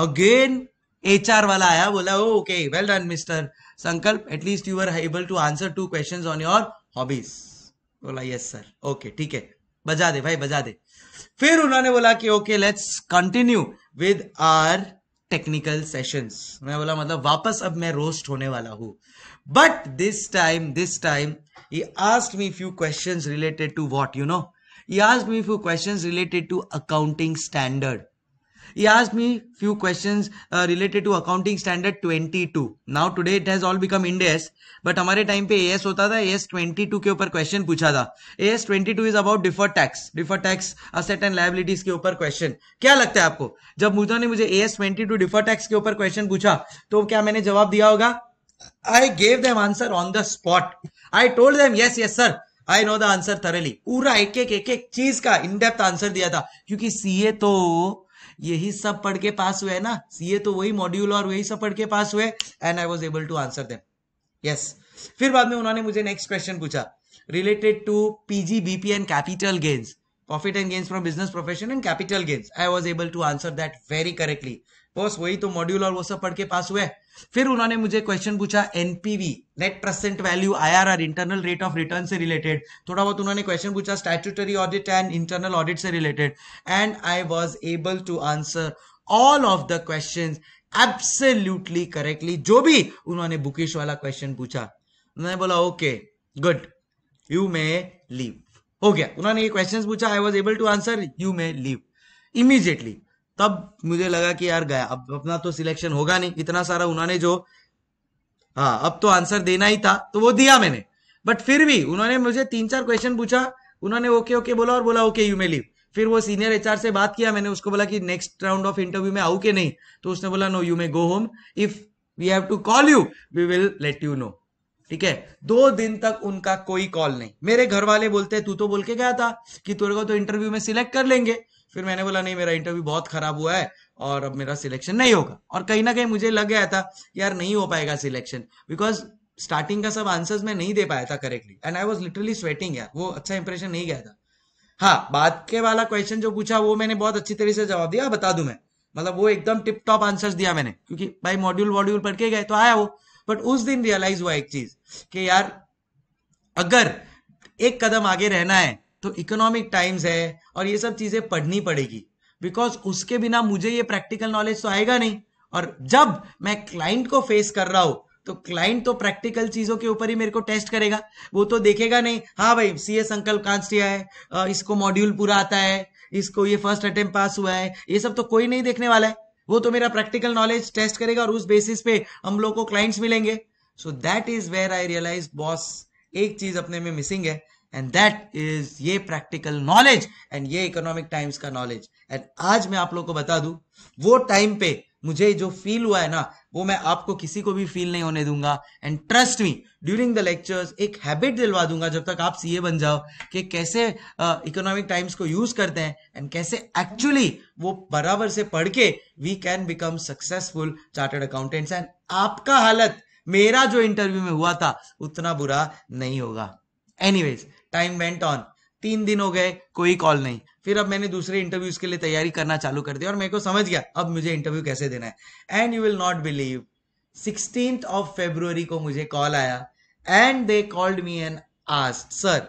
again H R वाला आया बोला okay well done mister Sankalp at least you are able to answer two question on your hobbies बोला यस सर ओके ठीक है बजा दे भाई बजा दे फिर उन्होंने बोला कि okay let's continue with our technical sessions मैं बोला मतलब वापस अब मैं रोस्ट होने वाला हूं but this time this time he asked me few question related to what you know he asked me few question related to accounting standard he asked me few questions uh, related to accounting standard 22 now today it has all become index but हमारे time पे AS होता था AS 22 के ऊपर question पूछा था AS 22 is about defer tax defer tax asset and liabilities के ऊपर क्वेश्चन क्या लगता है आपको जब मुद्रा ने मुझे एएस 22 डिफर टैक्स के ऊपर क्वेश्चन पूछा तो क्या मैंने जवाब दिया होगा I gave them answer on the spot I told them yes yes sir I know the answer thoroughly पूरा एक एक एक एक चीज का इनडेप्थ आंसर दिया था क्योंकि सीए तो यही सब पढ़ के पास हुए ना ये तो वही मॉड्यूल और वही सब पढ़ के पास हुए and I was able to answer them yes फिर बाद में उन्होंने मुझे नेक्स्ट क्वेश्चन पूछा related to PG BP and capital gains profit and gains from business profession and capital gains I was able to answer that very correctly बस वही तो module और वो सब पढ़ के पास हुए फिर उन्होंने मुझे क्वेश्चन पूछा NPV net present value IRR internal rate of return से रिलेटेड थोड़ा बहुत उन्होंने क्वेश्चन पूछा statutory audit and internal audit से रिलेटेड and I was able to answer all of the question absolutely correctly जो भी उन्होंने बुकिश वाला क्वेश्चन पूछा मैंने बोला okay good you may leave हो गया उन्होंने ये क्वेश्चन पूछा I was able to answer you may leave immediately तब मुझे लगा कि यार गया अब अपना तो सिलेक्शन होगा नहीं इतना सारा उन्होंने जो हाँ अब तो आंसर देना ही था तो वो दिया मैंने बट फिर भी उन्होंने मुझे तीन चार क्वेश्चन पूछा उन्होंने ओके ओके बोला और बोला ओके यू मे लीव फिर वो सीनियर एचआर से बात किया मैंने उसको बोला कि नेक्स्ट राउंड ऑफ इंटरव्यू में आऊ के नहीं तो उसने बोला no you may go home if we have to call you we will let you know ठीक है दो दिन तक उनका कोई कॉल नहीं मेरे घर वाले बोलते तू तो बोल के गया था कि तेरे को तो इंटरव्यू में सिलेक्ट कर लेंगे फिर मैंने बोला नहीं मेरा इंटरव्यू बहुत खराब हुआ है और अब मेरा सिलेक्शन नहीं होगा और कहीं ना कहीं मुझे लग गया था यार नहीं हो पाएगा सिलेक्शन बिकॉज स्टार्टिंग का सब आंसर्स मैं नहीं दे पाया था correctly and I was literally sweating यार वो अच्छा इंप्रेशन नहीं गया था हाँ बाद के वाला क्वेश्चन जो पूछा वो मैंने बहुत अच्छी तरीके से जवाब दिया बता दू मैं मतलब वो एकदम टिप टॉप आंसर्स दिया मैंने क्योंकि भाई मॉड्यूल वॉड्यूल पढ़ के गए तो आया वो बट उस दिन रियलाइज हुआ एक चीज कि यार अगर एक कदम आगे रहना है तो इकोनॉमिक टाइम्स है और ये सब चीजें पढ़नी पड़ेगी बिकॉज उसके बिना मुझे ये प्रैक्टिकल नॉलेज तो आएगा नहीं और जब मैं क्लाइंट को फेस कर रहा हूं तो क्लाइंट तो प्रैक्टिकल चीजों के ऊपर ही मेरे को टेस्ट करेगा वो तो देखेगा नहीं हाँ भाई सी एस अंकल कांस्टिया है इसको मॉड्यूल पूरा आता है इसको ये फर्स्ट अटेम्प्ट पास हुआ है ये सब तो कोई नहीं देखने वाला है वो तो मेरा प्रैक्टिकल नॉलेज टेस्ट करेगा और उस बेसिस पे हम लोग को क्लाइंट्स मिलेंगे so that is where I realize boss एक चीज अपने में मिसिंग है एंड दैट इज ये प्रैक्टिकल नॉलेज एंड ये इकोनॉमिक टाइम्स का नॉलेज एंड आज मैं आप लोग को बता दू वो टाइम पे मुझे जो फील हुआ है ना वो मैं आपको किसी को भी फील नहीं होने दूंगा and trust me during the lectures एक हैबिट दिलवा दूंगा जब तक आप सीए बन जाओ कि कैसे इकोनॉमिक uh, टाइम्स को यूज करते हैं एंड कैसे एक्चुअली वो बराबर से पढ़ के we can become successful chartered accountants and आपका हालत मेरा जो इंटरव्यू में हुआ था उतना बुरा नहीं होगा एनीवेज टाइम वेंट ऑन तीन दिन हो गए कोई कॉल नहीं फिर अब मैंने दूसरे इंटरव्यूज के लिए तैयारी करना चालू कर दिया और मेरे को समझ गया अब मुझे इंटरव्यू कैसे देना है and you will not believe sixteen of February को मुझे कॉल आया and they called me and asked sir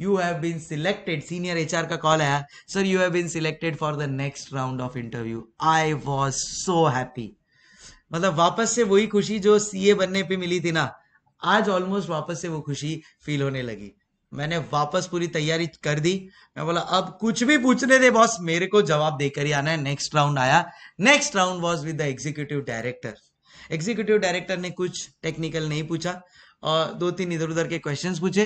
you have been selected senior R का कॉल आया sir you have been selected for the next round of interview I was so happy मतलब वापस से वही खुशी जो सीए बनने पे मिली थी ना आज ऑलमोस्ट वापस से वो खुशी फील होने लगी मैंने वापस पूरी तैयारी कर दी मैं बोला अब कुछ भी पूछने दे बॉस मेरे को जवाब देकर ही आना है नेक्स्ट राउंड आया next round was with the executive director executive director ने कुछ टेक्निकल नहीं पूछा और दो तीन इधर उधर के क्वेश्चन पूछे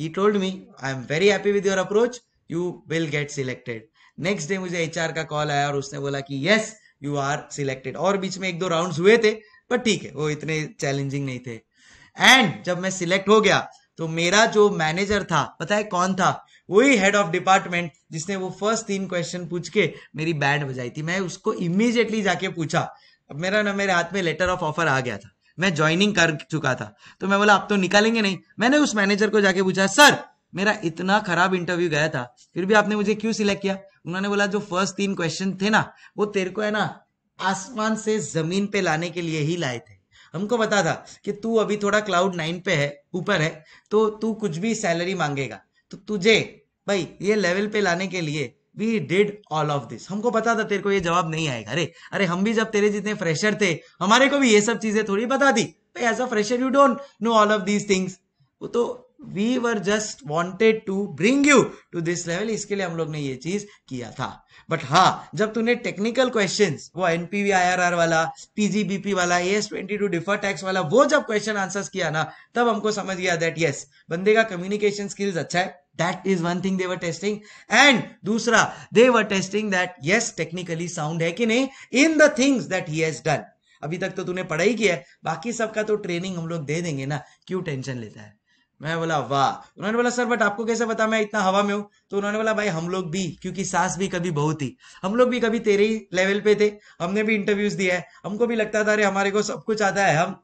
ही told me I am very happy with your approach you will get selected next day मुझे एच का कॉल आया और उसने बोला कि यस यू आर सिलेक्टेड और बीच में एक दो राउंड हुए थे पर ठीक है वो इतने चैलेंजिंग नहीं थे एंड जब मैं सिलेक्ट हो गया तो मेरा जो मैनेजर था पता है कौन था वही हेड ऑफ डिपार्टमेंट जिसने वो फर्स्ट तीन क्वेश्चन पूछ के मेरी बैंड बजाई थी मैं उसको इमीजिएटली जाके पूछा अब मेरा ना मेरे हाथ में लेटर ऑफ ऑफर आ गया था मैं ज्वाइनिंग कर चुका था तो मैं बोला आप तो निकालेंगे नहीं मैंने उस मैनेजर को जाके पूछा सर मेरा इतना खराब इंटरव्यू गया था फिर भी आपने मुझे क्यों सिलेक्ट किया उन्होंने बोला जो फर्स्ट तीन क्वेश्चन थे ना वो तेरे को है ना आसमान से जमीन पे लाने के लिए ही लाए थे हमको बता था कि तू अभी थोड़ा क्लाउड नाइन पे है ऊपर है तो तू कुछ भी सैलरी मांगेगा तो तुझे भाई ये लेवल पे लाने के लिए we did all of this हमको पता था तेरे को ये जवाब नहीं आएगा अरे अरे हम भी जब तेरे जितने फ्रेशर थे हमारे को भी ये सब चीजें थोड़ी बता दी भाई as a fresher you don't know all of these things वो तो we were just wanted to bring you to this level इसके लिए हम लोग ने ये चीज किया था बट हाँ जब तूने टेक्निकल क्वेश्चन वो एनपीवी आर वाला पीजीबीपी वाला A S twenty two defer tax वाला वो जब क्वेश्चन आंसर किया ना तब हमको समझ गया दैट यस बंदे का कम्युनिकेशन स्किल्स अच्छा है that is one thing they're testing and दूसरा they're testing that yes technically sound है कि नहीं in the things that he has done अभी तक तो तूने पढ़ाई किया है बाकी सबका तो ट्रेनिंग हम लोग दे देंगे ना क्यों टेंशन लेता है मैं बोला वाह उन्होंने बोला सर बट आपको कैसे पता मैं इतना हवा में हूँ तो उन्होंने बोला भाई हम लोग भी क्योंकि सास भी कभी बहुत थी हम लोग भी कभी तेरे ही लेवल पे थे हमने भी इंटरव्यूज दिया है हमको भी लगता था अरे हमारे को सब कुछ आता है हम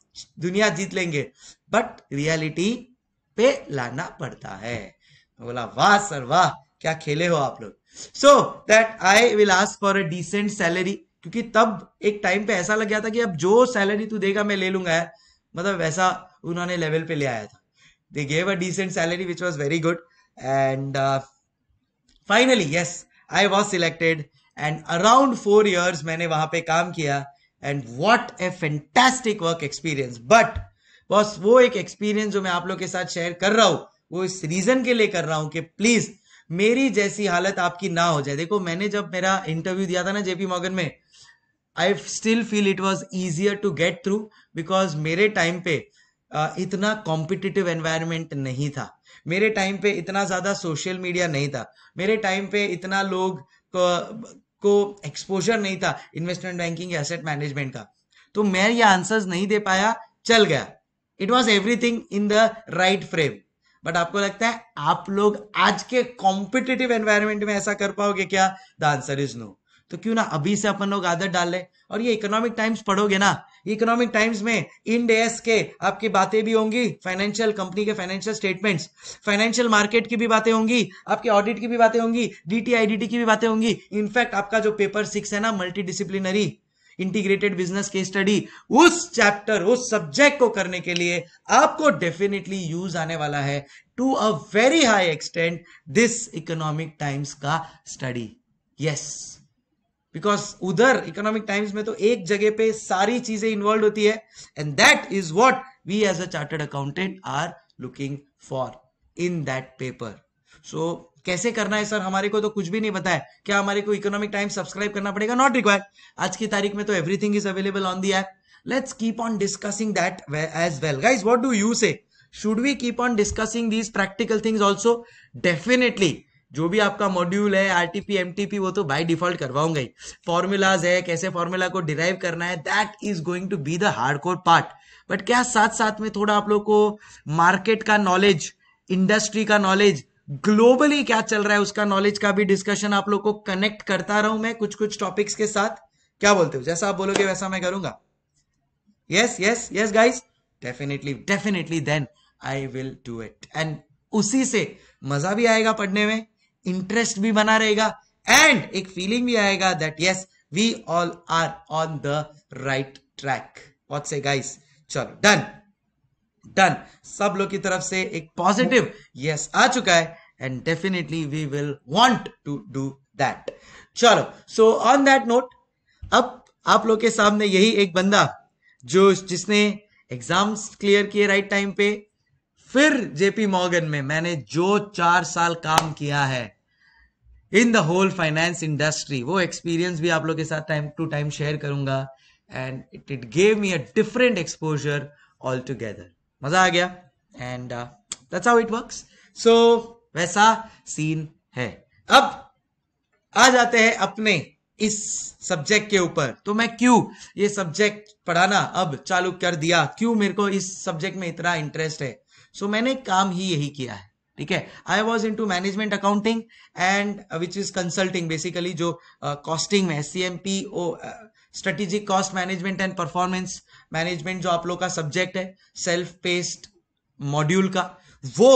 दुनिया जीत लेंगे बट रियलिटी पे लाना पड़ता है बोला वाह सर वाह क्या खेले हो आप लोग so that I will ask for a decent salary क्योंकि तब एक टाइम पे ऐसा लग गया था कि अब जो सैलरी तू देगा मैं ले लूंगा मतलब वैसा उन्होंने लेवल पे ले आया था They gave a decent salary, which was very good. And uh, finally, yes, I was selected. And around 4 years, maine वहाँ pe kaam kiya And what a fantastic work experience. But बस वो एक experience जो मैं आप लोग के साथ share कर रहा हूँ, वो इस reason के लिए कर रहा हूँ कि please मेरी जैसी हालत आपकी ना हो जाए देखो मैंने जब मेरा इंटरव्यू दिया था ना जेपी मॉगन में I still feel it was easier to get through because मेरे टाइम पे इतना कॉम्पिटिटिव एनवायरनमेंट नहीं था मेरे टाइम पे इतना ज़्यादा सोशल मीडिया नहीं था मेरे टाइम पे इतना लोग को, एक्सपोजर नहीं था इन्वेस्टमेंट बैंकिंग एसेट मैनेजमेंट का तो मैं ये आंसर्स नहीं दे पाया चल गया it was everything in the right frame but आपको लगता है आप लोग आज के कॉम्पिटिटिव एनवायरमेंट में ऐसा कर पाओगे क्या द आंसर इज नो तो क्यों ना अभी से अपन लोग आदत डाल ले और ये इकोनॉमिक टाइम्स पढ़ोगे ना इकोनॉमिक टाइम्स में इन डेस के आपकी बातें भी होंगी फाइनेंशियल कंपनी के फाइनेंशियल स्टेटमेंट्स फाइनेंशियल मार्केट की भी बातें होंगी आपके ऑडिट की भी बातें होंगी डीटीआईडीटी की भी बातें होंगी इनफैक्ट आपका जो पेपर सिक्स है ना मल्टी डिसिप्लिनरी इंटीग्रेटेड बिजनेस के स्टडी उस चैप्टर उस सब्जेक्ट को करने के लिए आपको डेफिनेटली यूज आने वाला है to a very high extent this Economic Times का स्टडी यस yes. बिकॉज उधर इकोनॉमिक टाइम्स में तो एक जगह पे सारी चीजें इन्वॉल्व होती है and that is what we as a chartered accountant are looking for in that paper so कैसे करना है सर हमारे को तो कुछ भी नहीं पता है क्या हमारे को इकोनॉमिक टाइम्स सब्सक्राइब करना पड़ेगा नॉट रिक्वायर्ड आज की तारीख में तो everything is available on the app let's keep on discussing that as well guys what do you say should we keep on discussing these practical things also definitely जो भी आपका मॉड्यूल है RTP MTP वो तो by default करवाऊंगा ही formulas है कैसे formula को डिराइव करना है that is going to be the hard core part but क्या साथ साथ में थोड़ा आप लोग को मार्केट का नॉलेज इंडस्ट्री का नॉलेज ग्लोबली क्या चल रहा है उसका नॉलेज का भी डिस्कशन आप लोग को कनेक्ट करता रहूं मैं कुछ कुछ टॉपिक्स के साथ क्या बोलते हो जैसा आप बोलोगे वैसा मैं करूंगा yes yes yes guys definitely definitely then I will do it and उसी से मजा भी आएगा पढ़ने में इंटरेस्ट भी बना रहेगा एंड एक फीलिंग भी आएगा that yes we all are on the right track बहुत से गाइस चलो डन डन सब लोग की तरफ से एक पॉजिटिव यस yes आ चुका है and definitely we will want to do that चलो सो ऑन दैट नोट अब आप लोग के सामने यही एक बंदा जो जिसने एग्जाम्स क्लियर किए राइट टाइम पे फिर जेपी मॉर्गन में मैंने जो चार साल काम किया है in the whole finance industry वो एक्सपीरियंस भी आप लोग के साथ टाइम टू टाइम शेयर करूंगा and it it gave me a different exposure all together मजा आ गया and that's how it works so वैसा सीन है अब आ जाते हैं अपने इस सब्जेक्ट के ऊपर तो मैं क्यों ये सब्जेक्ट पढ़ाना अब चालू कर दिया क्यों मेरे को इस सब्जेक्ट में इतना इंटरेस्ट है सो so, मैंने काम ही यही किया है ठीक है I was into management accounting and which is consulting basically जो कॉस्टिंग uh, में C M P O strategic cost management and performance management जो आप लोग का सब्जेक्ट है सेल्फ पेस्ड मॉड्यूल का वो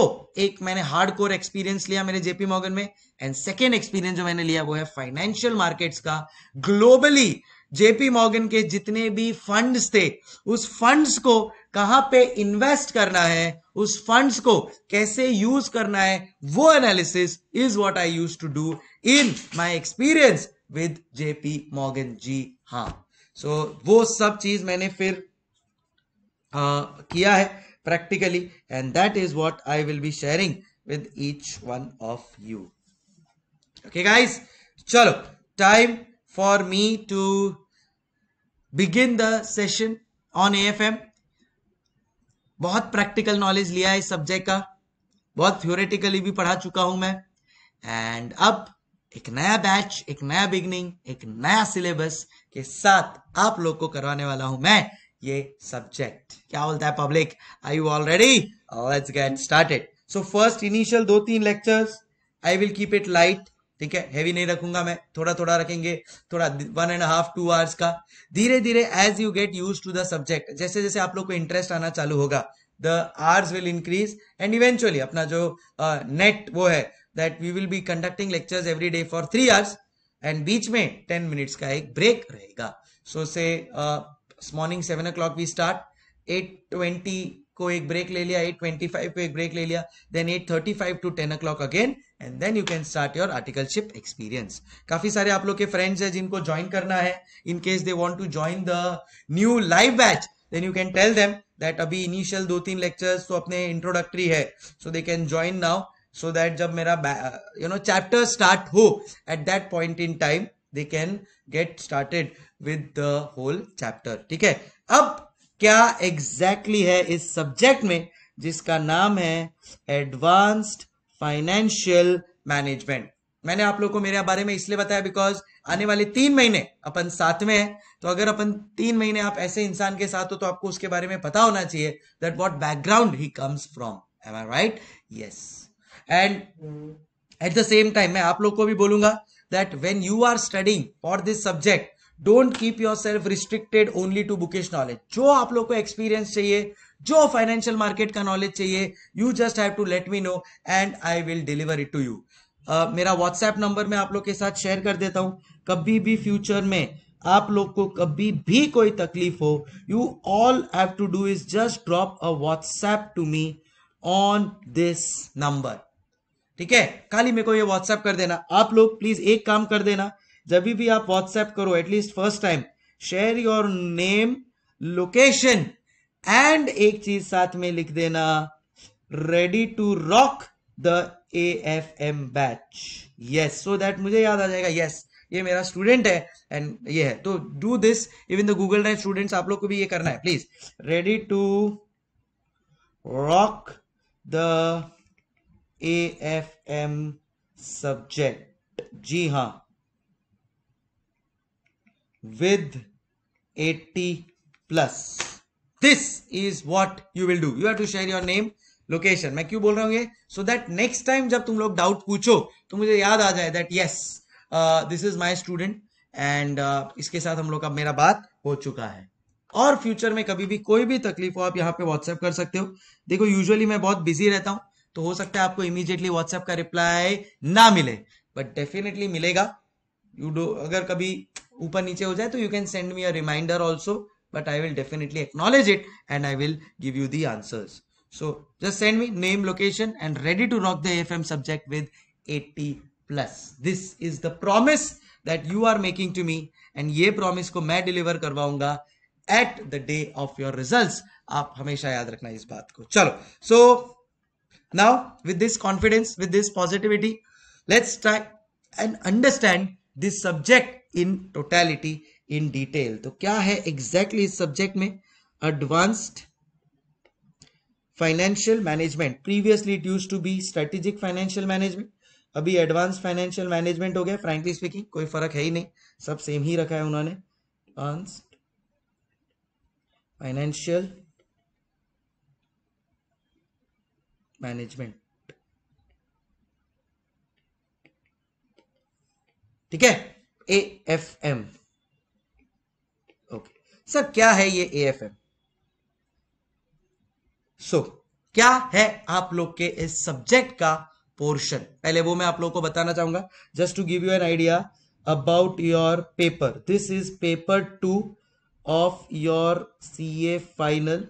एक मैंने हार्ड कोर एक्सपीरियंस लिया मेरे जेपी मॉगन में एंड सेकेंड एक्सपीरियंस जो मैंने लिया वो है फाइनेंशियल मार्केट्स का ग्लोबली जेपी मॉर्गन के जितने भी फंड्स थे उस फंड्स को कहां पे इन्वेस्ट करना है उस फंड्स को कैसे यूज करना है वो analysis is what I used to do in my experience with JP Morgan जी हां सो so, वो सब चीज मैंने फिर uh, किया है practically and that is what I will be sharing with each one of you okay guys चलो time for me to begin the session on AFM. बहुत प्रैक्टिकल नॉलेज लिया है इस सब्जेक्ट का बहुत थ्योरेटिकली भी पढ़ा चुका हूं मैं एंड अब एक नया बैच एक नया बिगनिंग एक नया सिलेबस के साथ आप लोग को करवाने वाला हूं मैं ये सब्जेक्ट क्या बोलता है public I you already let's get started so first initial दो तीन lectures I will keep it light ठीक है हैवी नहीं रखूंगा मैं थोड़ा थोड़ा रखेंगे थोड़ा one and half to hours का धीरे धीरे as you get used to the subject जैसे जैसे आप लोग को इंटरेस्ट आना चालू होगा the hours will increase and eventually अपना जो नेट uh, वो है that we will be conducting lectures every day for three hours and बीच में टेन मिनट्स का एक ब्रेक रहेगा सो से morning seven o'clock we start at twenty को एक ब्रेक ले लिया एट ट्वेंटी फाइव को एक ब्रेक ले लिया then at thirty five to ten o'clock again and then you can start your articleship experience काफी सारे आप लोग के फ्रेंड्स हैं जिनको ज्वाइन करना है in case they want to join the new live batch then you can tell them that अभी इनिशियल दो तीन लेक्चर्स तो अपने इंट्रोडक्टरी है so they can join now so that जब मेरा यू नो चैप्टर स्टार्ट हो at that point in time they can get started with the whole chapter ठीक है अब क्या एग्जैक्टली exactly है इस सब्जेक्ट में जिसका नाम है एडवांस्ड फाइनेंशियल मैनेजमेंट मैंने आप लोग को मेरे बारे में इसलिए बताया बिकॉज आने वाले तीन महीने अपन साथ में है तो अगर अपन तीन महीने आप ऐसे इंसान के साथ हो तो आपको उसके बारे में पता होना चाहिए that what background he comes from am I right yes and at the same time मैं आप लोग को भी बोलूंगा that when you are studying for this subject don't keep yourself restricted only to bookish knowledge जो आप लोग को एक्सपीरियंस चाहिए जो फाइनेंशियल मार्केट का नॉलेज चाहिए you just have to let me know and I will deliver it to you मेरा WhatsApp number मैं आप लोग के साथ शेयर कर देता हूं कभी भी फ्यूचर में आप लोग को कभी भी कोई तकलीफ हो you all have to do is just drop a WhatsApp to me on this number ठीक है खाली मेरे को ये व्हाट्सएप कर देना आप लोग प्लीज एक काम कर देना जब भी आप व्हाट्सएप करो at least first time share your name location and एक चीज साथ में लिख देना ready to rock the A F M batch yes so that मुझे याद आ जाएगा यस yes, ये मेरा स्टूडेंट है एंड ये है तो do this even the Google Drive students आप लोग को भी ये करना है please ready to rock the A F M subject जी हां with eighty plus this is what you will do you have to share your name location मैं क्यों बोल रहा हूँ ये सो दैट नेक्स्ट टाइम जब तुम लोग डाउट पूछो तो मुझे याद आ जाए that yes this is my student and इसके साथ हम लोग का मेरा बात हो चुका है और फ्यूचर में कभी भी कोई भी तकलीफ हो आप यहाँ पे व्हाट्सएप कर सकते हो देखो यूजुअली मैं बहुत बिजी रहता हूँ तो हो सकता है आपको इमीजिएटली व्हाट्सएप का रिप्लाई ना मिले बट डेफिनेटली मिलेगा यू डो अगर कभी ऊपर नीचे हो जाए तो you can send me a reminder also but I will definitely acknowledge it and I will give you the answers. So just send me name, location and ready to rock the AFM subject with 80 plus. This is the promise that you are making to me and ये promise को मैं deliver करवाऊंगा at the day of your results. आप हमेशा याद रखना इस बात को चलो so now with this confidence with this positivity let's try and understand this subject in totality in detail तो क्या है एग्जैक्टली exactly इस सब्जेक्ट में advanced financial management previously it used to be strategic financial management अभी advance financial management हो गया frankly speaking कोई फर्क है ही नहीं सब सेम ही रखा है उन्होंने एडवांस्ड फाइनेंशियल मैनेजमेंट ठीक है ए एफ एम सर क्या है ये ए एफ एम सो क्या है आप लोग के इस सब्जेक्ट का पोर्शन पहले वो मैं आप लोग को बताना चाहूंगा just to give you an idea about your paper this is paper two of your C A final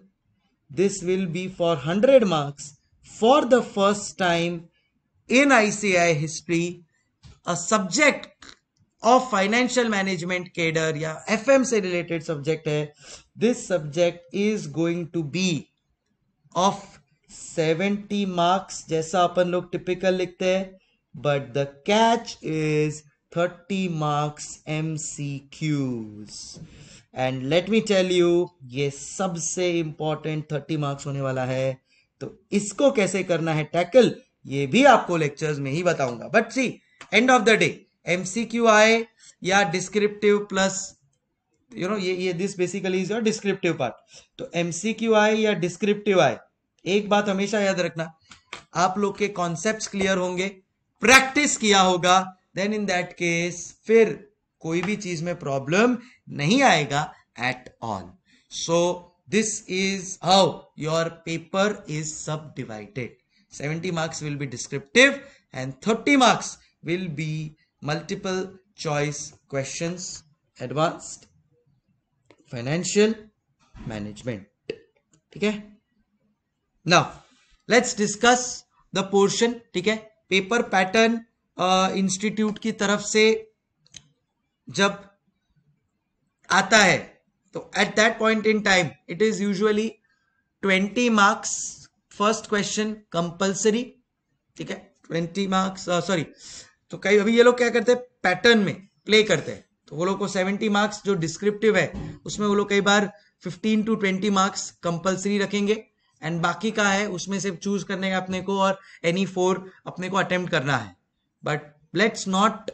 this will be for hundred marks for the first time in I C I history a subject of financial management cadre या F से related subject है this subject is going to be of seventy marks जैसा अपन लोग typical लिखते हैं but the catch is thirty marks M C Qs and let me tell you ये सबसे इंपॉर्टेंट थर्टी मार्क्स होने वाला है तो इसको कैसे करना है टैकल ये भी आपको लेक्चर्स में ही बताऊंगा but see end of the day MCQ आए या डिस्क्रिप्टिव प्लस यू नो ये ये this basically is your descriptive part तो एमसीक्यू आए या डिस्क्रिप्टिव आए एक बात हमेशा याद रखना आप लोग के कॉन्सेप्ट क्लियर होंगे प्रैक्टिस किया होगा देन इन दैट केस फिर कोई भी चीज में प्रॉब्लम नहीं आएगा at all so this is how your paper is subdivided 70 marks will be descriptive and 30 marks will be multiple choice questions, advanced financial management. ठीक है now let's discuss the portion ठीक है paper pattern institute की तरफ से जब आता है तो at that point in time it is usually twenty marks first question compulsory ठीक है ट्वेंटी मार्क्स सॉरी तो कई अभी ये लोग क्या करते हैं पैटर्न में प्ले करते हैं तो वो लोग को 70 मार्क्स जो डिस्क्रिप्टिव है उसमें वो लोग कई बार 15 टू 20 मार्क्स कंपलसरी रखेंगे एंड बाकी का है उसमें से चूज करने का अपने को और एनी फोर अपने को अटेम्प्ट करना है but let's not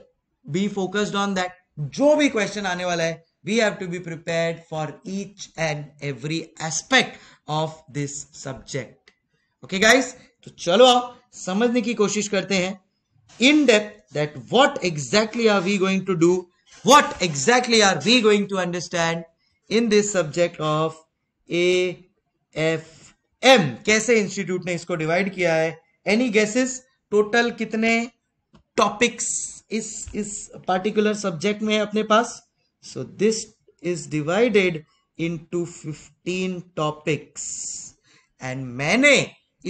be focused on that जो भी क्वेश्चन आने वाला है we have to be prepared for each and every aspect of this subject okay guys तो चलो समझने की कोशिश करते हैं in depth that what exactly are we going to do, what exactly are we going to understand in this subject of A F M कैसे institute ने इसको डिवाइड किया है एनी गैसेस टोटल कितने टॉपिक्स इस इस पार्टिकुलर सब्जेक्ट में है अपने पास so this is divided into 15 topics and मैंने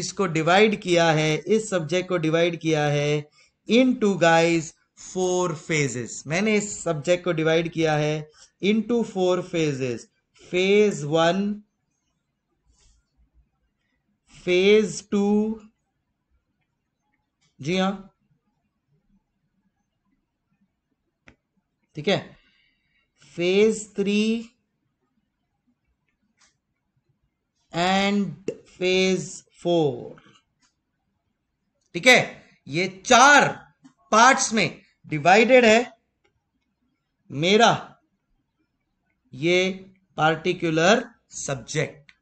इसको डिवाइड किया है इस सब्जेक्ट को डिवाइड किया है into guys four phases मैंने इस सब्जेक्ट को डिवाइड किया है into four phases phase one phase two जी हां ठीक है phase three and phase four ठीक है ये चार पार्ट्स में डिवाइडेड है मेरा ये पार्टिकुलर सब्जेक्ट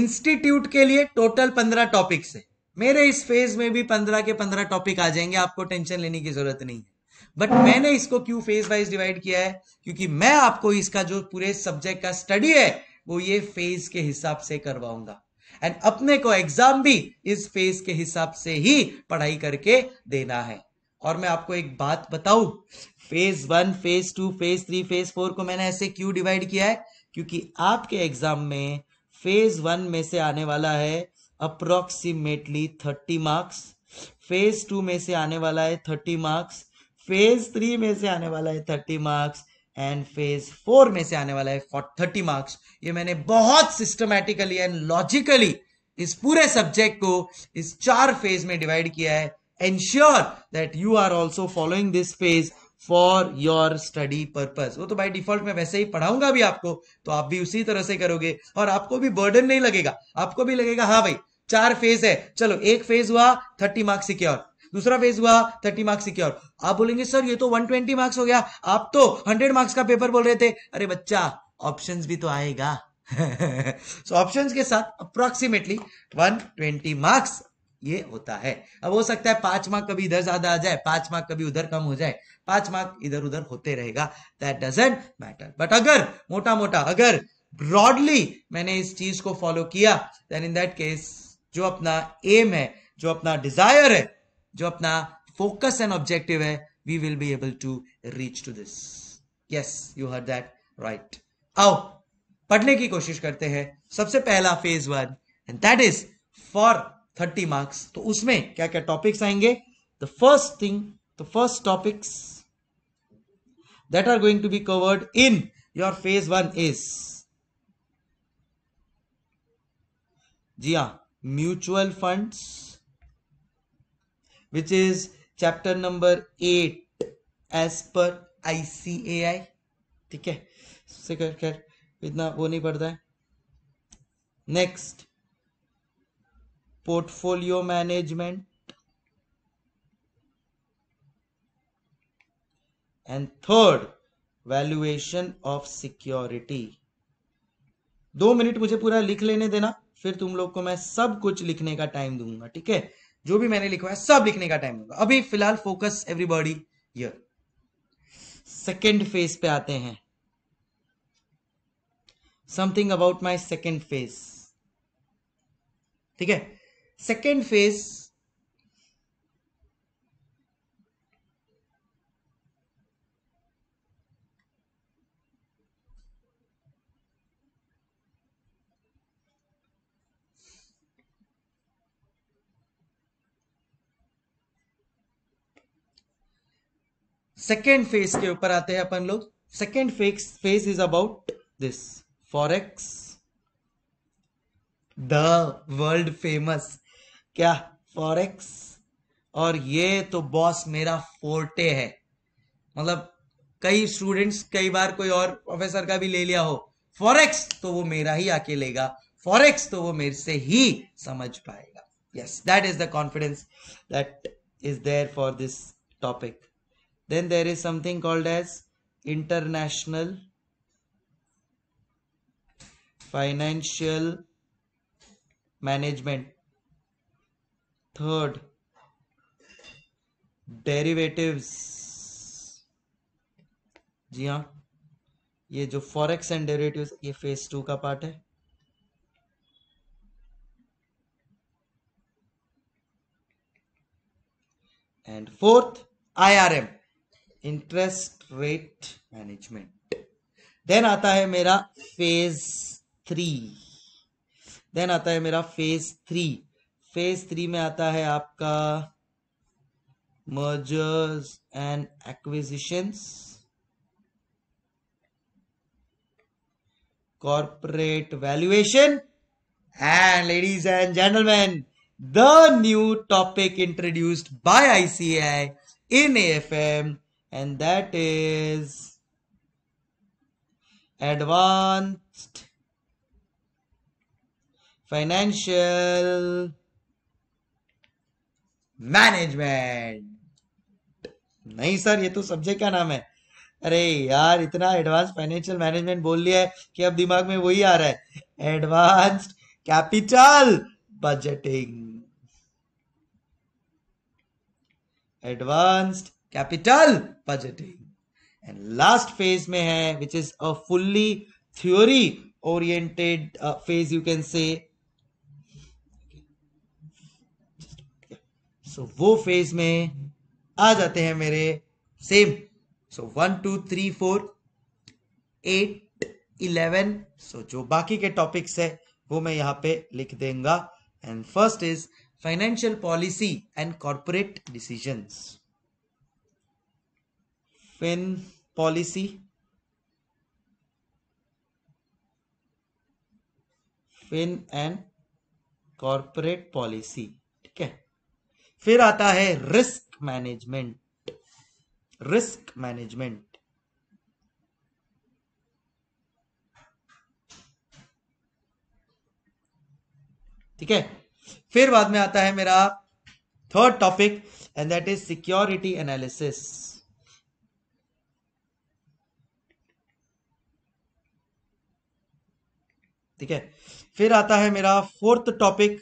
इंस्टीट्यूट के लिए टोटल पंद्रह टॉपिक्स है मेरे इस फेज में भी पंद्रह के पंद्रह टॉपिक आ जाएंगे आपको टेंशन लेने की जरूरत नहीं है बट मैंने इसको क्यों फेज वाइज डिवाइड किया है क्योंकि मैं आपको इसका जो पूरे सब्जेक्ट का स्टडी है वो ये फेज के हिसाब से करवाऊंगा एंड अपने को एग्जाम भी इस फेज के हिसाब से ही पढ़ाई करके देना है और मैं आपको एक बात बताऊं phase one phase two phase three phase four को मैंने ऐसे क्यों डिवाइड किया है क्योंकि आपके एग्जाम में फेज वन में से आने वाला है approximately thirty marks phase two में से आने वाला है थर्टी मार्क्स फेज थ्री में से आने वाला है thirty marks and phase four में से आने वाला है फॉर थर्टी मार्क्स ये मैंने बहुत सिस्टमैटिकली एंड लॉजिकली इस पूरे सब्जेक्ट को इस चार फेज में डिवाइड किया है ensure that you are also following this phase for your study purpose वो तो बाई डिफॉल्ट मैं वैसे ही पढ़ाऊंगा भी आपको तो आप भी उसी तरह से करोगे और आपको भी बर्डन नहीं लगेगा आपको भी लगेगा हाँ भाई चार फेज है चलो एक फेज हुआ थर्टी मार्क्स सिक्योर दूसरा फेज हुआ थर्टी मार्क्स सिक्योर आप बोलेंगे सर ये तो वन ट्वेंटी मार्क्स हो गया आप तो हंड्रेड मार्क्स का पेपर बोल रहे थे अरे बच्चा ऑप्शन भी तो आएगा सो ऑप्शन so, के साथ अप्रोक्सीमेटली वन ट्वेंटी मार्क्स ये होता है अब हो सकता है पांच मार्क कभी इधर ज्यादा आ जाए पांच मार्क कभी उधर कम हो जाए पांच मार्क इधर उधर होते रहेगा दैट डजेंट मैटर बट अगर मोटा मोटा अगर ब्रॉडली मैंने इस चीज को फॉलो किया देन इन दैट केस जो अपना एम है जो अपना डिजायर है जो अपना फोकस एंड ऑब्जेक्टिव है we will be able to reach to this yes you hear that right आओ पढ़ने की कोशिश करते हैं सबसे पहला phase one and that is for thirty marks तो उसमें क्या क्या टॉपिक्स आएंगे the first thing the first topics that are going to be covered in your phase one is जी हाँ mutual funds which is chapter number 8 as per ICAI ठीक है उससे कर खैर इतना वो नहीं पड़ता है next portfolio management and third valuation of security दो मिनट मुझे पूरा लिख लेने देना फिर तुम लोग को मैं सब कुछ लिखने का टाइम दूंगा ठीक है जो भी मैंने लिखा है सब लिखने का टाइम होगा अभी फिलहाल फोकस एवरीबॉडी यर सेकेंड फेज पे आते हैं something about my second phase ठीक है सेकेंड फेज सेकेंड फेज के ऊपर आते हैं अपन लोग second phase phase is about this forex the world famous क्या फॉरेक्स और ये तो बॉस मेरा फोर्टे है मतलब कई स्टूडेंट्स कई बार कोई और प्रोफेसर का भी ले लिया हो फॉरेक्स तो वो मेरा ही आके लेगा फॉरेक्स तो वो मेरे से ही समझ पाएगा yes that is the confidence that is there for this topic then there is something called as international financial management third derivatives जी हाँ ये जो फॉरेक्स एंड डेरिवेटिव्स ये फेज टू का पार्ट है and fourth IRM interest rate management then आता है मेरा फेज थ्री देन आता है मेरा फेज थ्री फेज थ्री में आता है आपका mergers and acquisitions corporate valuation and ladies and gentleman the new topic introduced by ICI in F M and that is advanced financial management नहीं sir ये तो सब्जेक्ट का नाम है अरे यार इतना एडवांस फाइनेंशियल मैनेजमेंट बोल लिया है कि अब दिमाग में वही आ रहा है advanced capital budgeting advanced capital budgeting and last phase में है which is a fully theory oriented phase you can say so वो फेज में आ जाते हैं मेरे same so one two three four eight eleven so जो बाकी के टॉपिक्स है वो मैं यहां पे लिख देंगे and first is financial policy and corporate decisions fin policy fin and corporate policy ठीक है फिर आता है रिस्क मैनेजमेंट रिस्क मैनेजमेंट ठीक है फिर बाद में आता है मेरा third topic and that is security analysis ठीक है फिर आता है मेरा fourth topic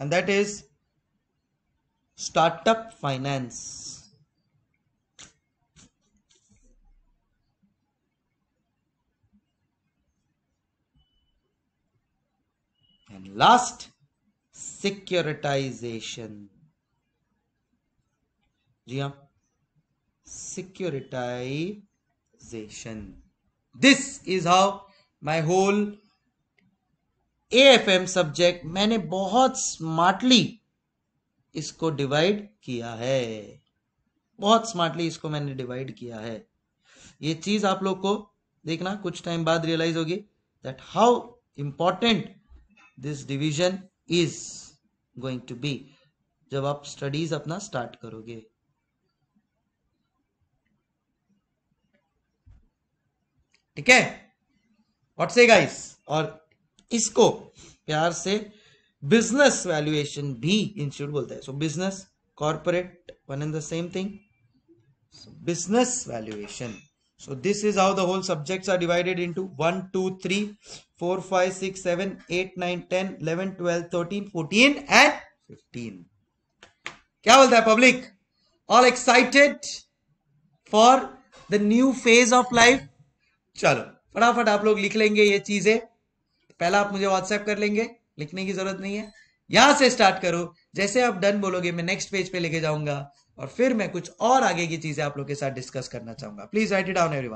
and that is startup finance and last securitization जी हाँ securitization this is how my whole A F M subject मैंने बहुत स्मार्टली इसको डिवाइड किया है बहुत स्मार्टली इसको मैंने डिवाइड किया है ये चीज आप लोग को देखना कुछ टाइम बाद रियलाइज होगी that how important this division is going to be जब आप स्टडीज अपना स्टार्ट करोगे ठीक है व्हाट से गाइस और इसको प्यार से बिजनेस वैल्यूएशन भी इंस्टीट्यूट बोलते हैं so business corporate one in the same thing business valuation so this is how the whole subjects are divided into one two three four five six seven eight nine ten eleven twelve thirteen fourteen and fifteen क्या बोलता है public all excited for the new phase of life चलो फटाफट आप लोग लिख लेंगे ये चीजें पहला आप मुझे व्हाट्सएप कर लेंगे लिखने की जरूरत नहीं है यहां से स्टार्ट करो जैसे आप डन बोलोगे मैं नेक्स्ट पेज पे लेके जाऊंगा और फिर मैं कुछ और आगे की चीजें आप लोग के साथ डिस्कस करना चाहूंगा please write it down every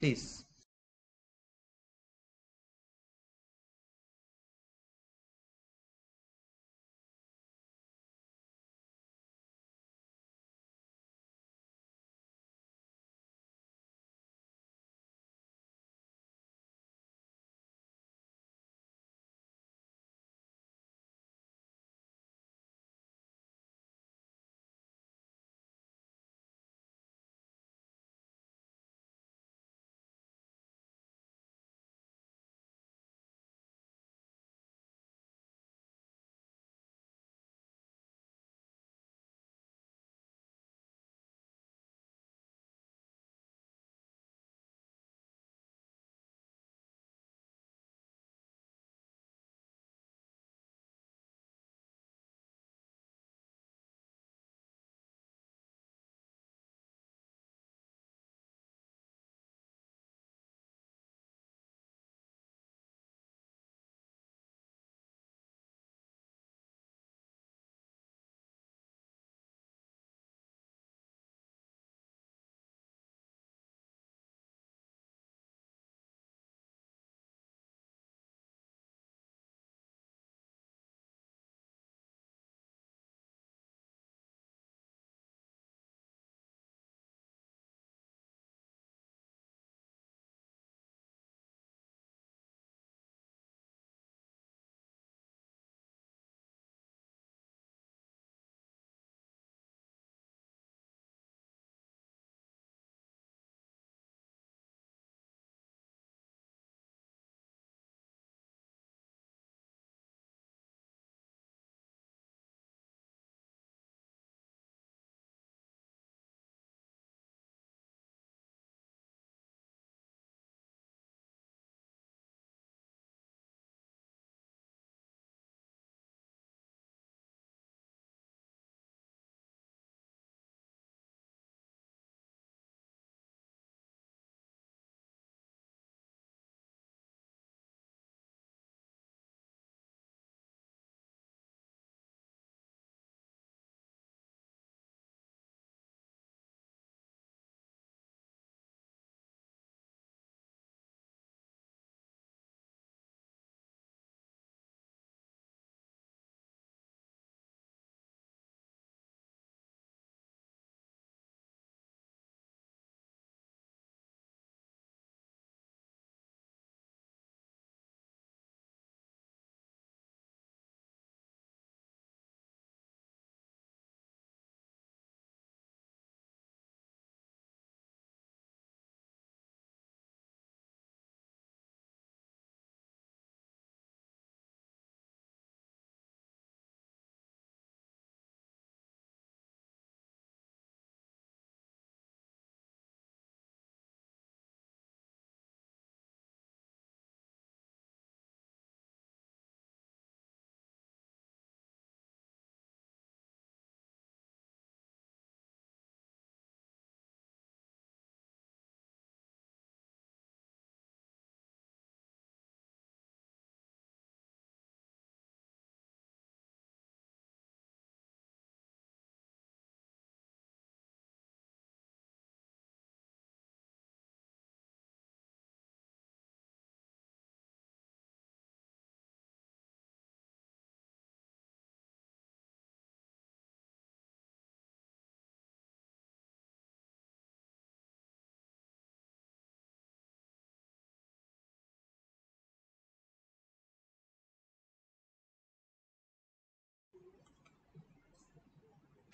please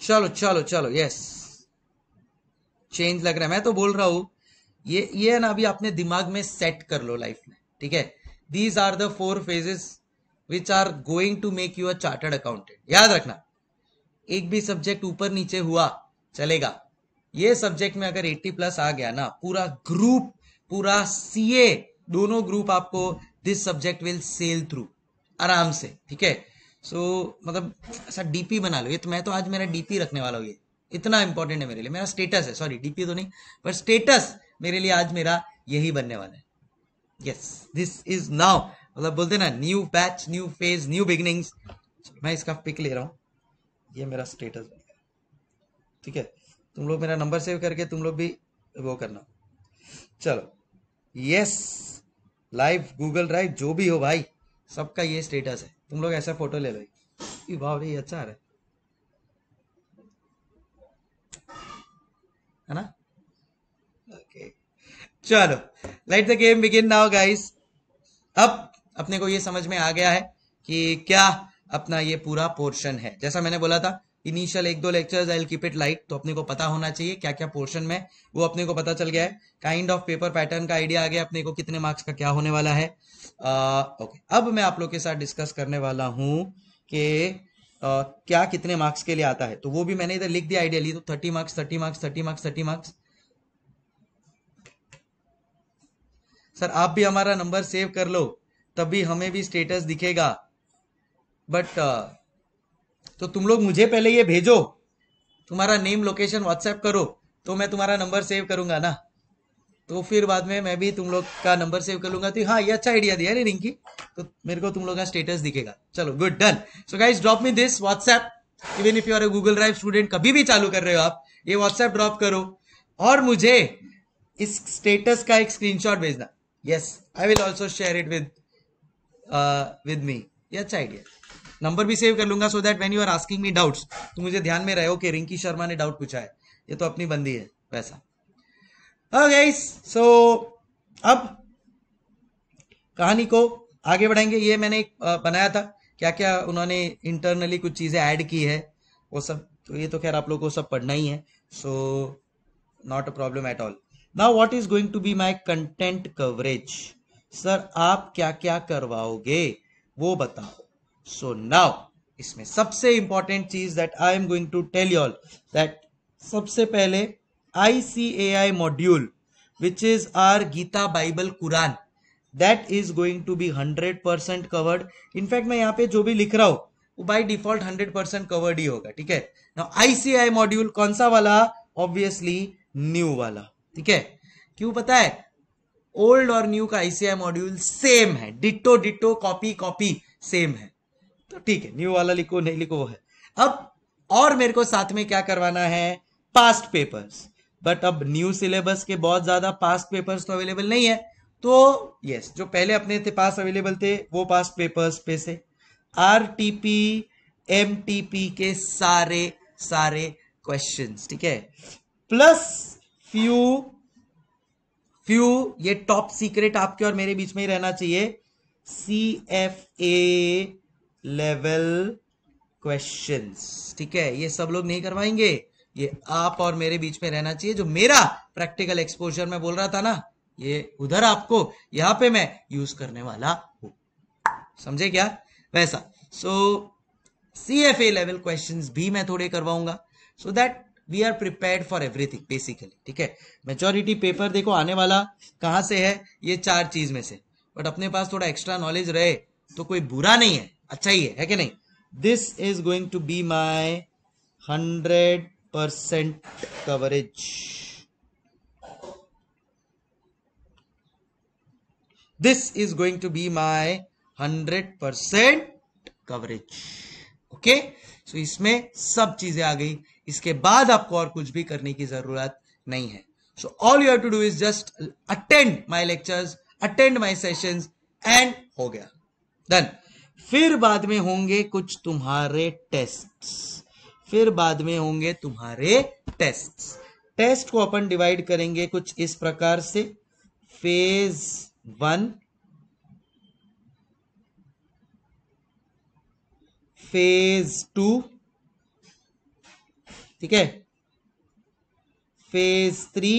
चलो चलो चलो यस चेंज लग रहा है मैं तो बोल रहा हूं ये ये ना अभी अपने दिमाग में सेट कर लो लाइफ में ठीक है these are the four phases which are going to make you a chartered accountant याद रखना एक भी सब्जेक्ट ऊपर नीचे हुआ चलेगा ये सब्जेक्ट में अगर 80 प्लस आ गया ना पूरा ग्रुप पूरा सीए दोनों ग्रुप आपको this subject will sail through आराम से ठीक है सो so, मतलब ऐसा डीपी बना लो ये तो मैं तो आज मेरा डीपी रखने वाला हूँ ये इतना इंपॉर्टेंट है मेरे लिए मेरा स्टेटस है सॉरी डीपी तो नहीं पर स्टेटस मेरे लिए आज मेरा यही बनने वाला है यस दिस इज नाउ मतलब बोलते ना new batch new phase new beginnings मैं इसका पिक ले रहा हूँ ये मेरा स्टेटस ठीक है तुम लोग मेरा नंबर सेव करके तुम लोग भी वो करना चलो यस लाइव गूगल ड्राइव जो भी हो भाई सबका ये स्टेटस है तुम लोग ऐसा फोटो ले लो भाव रे अच्छा आ रहा है है ना ओके चलो let the game begin now guys अब अपने को ये समझ में आ गया है कि क्या अपना ये पूरा पोर्शन है जैसा मैंने बोला था इनिशियल एक दो lectures I keep it light तो अपने को पता होना चाहिए क्या क्या पोर्शन में वो अपने को पता चल गया है काइंड ऑफ पेपर पैटर्न का आइडिया आ गया अपने को कितने मार्क्स का क्या होने वाला है ओके uh, okay. अब मैं आप लोग के साथ डिस्कस करने वाला हूँ कि Uh, क्या कितने मार्क्स के लिए आता है तो वो भी मैंने इधर लिख दिया आइडिया ली तो thirty marks thirty marks thirty marks thirty marks sir आप भी हमारा नंबर सेव कर लो तभी हमें भी स्टेटस दिखेगा बट uh, तो तुम लोग मुझे पहले ये भेजो तुम्हारा नेम लोकेशन व्हाट्सएप करो तो मैं तुम्हारा नंबर सेव करूंगा ना तो फिर बाद में मैं भी तुम लोग का नंबर सेव कर लूंगा तो हाँ ये अच्छा आइडिया दिया रे रिंकी तो मेरे को तुम लोग का स्टेटस दिखेगा चलो good done so guys drop me this WhatsApp even if you are Google drive student कभी भी चालू कर रहे हो आप ये व्हाट्सएप ड्रॉप करो और मुझे इस स्टेटस का एक स्क्रीनशॉट भेजना yes I will also share it with with me ये अच्छा आइडिया नंबर भी सेव कर लूंगा so that when you are asking me doubts तो मुझे ध्यान में रहे ओके रिंकी शर्मा ने डाउट पूछा है ये तो अपनी बंदी है वैसा ओके हाँ सो अब कहानी को आगे बढ़ाएंगे ये मैंने बनाया था क्या क्या उन्होंने इंटरनली कुछ चीजें ऐड की है वो सब तो ये तो खैर आप लोगों को सब पढ़ना ही है so not a problem at all now what is going to be my content coverage sir आप क्या क्या करवाओगे वो बताओ सो नाउ इसमें सबसे इंपॉर्टेंट चीज that I am going to tell you all that सबसे पहले ICAI module which is our Gita Bible Quran that is going to be hundred percent covered in fact मैं यहाँ पे जो भी लिख रहा हूँ by default hundred percent covered ही होगा ठीक है ना आईसीआई मॉड्यूल कौन सा वाला ऑब्वियसली न्यू वाला ठीक है क्यों पता है ओल्ड और न्यू का आईसीआई मॉड्यूल सेम है ditto ditto copy copy same है तो ठीक है न्यू वाला लिखो नहीं लिखो वो है अब और मेरे को साथ में क्या करवाना है पास्ट पेपर्स बट अब न्यू सिलेबस के बहुत ज्यादा पास्ट पेपर्स तो अवेलेबल नहीं है तो यस जो पहले अपने थे पास अवेलेबल थे वो पास्ट पेपर्स पे से R T P M T P के सारे सारे क्वेश्चन ठीक है प्लस फ्यू फ्यू ये टॉप सीक्रेट आपके और मेरे बीच में ही रहना चाहिए C F A level questions ठीक है ये सब लोग नहीं करवाएंगे ये आप और मेरे बीच में रहना चाहिए जो मेरा प्रैक्टिकल एक्सपोजर में बोल रहा था ना ये उधर आपको यहां पे मैं यूज करने वाला हूं समझे क्या वैसा so C F A level question भी मैं थोड़े करवाऊंगा so that we are prepare for everything basically ठीक है मेजोरिटी पेपर देखो आने वाला कहां से है ये चार चीज में से बट अपने पास थोड़ा एक्स्ट्रा नॉलेज रहे तो कोई बुरा नहीं है अच्छा ही है, है कि नहीं this is going to be my hundred percent coverage this is going to be my hundred percent coverage okay so इसमें सब चीजें आ गई इसके बाद आपको और कुछ भी करने की जरूरत नहीं है so all you have to do is just attend my lectures attend my sessions and हो गया डन फिर बाद में होंगे कुछ तुम्हारे टेस्ट फिर बाद में होंगे तुम्हारे टेस्ट टेस्ट को अपन डिवाइड करेंगे कुछ इस प्रकार से फेज वन फेज टू ठीक है फेज थ्री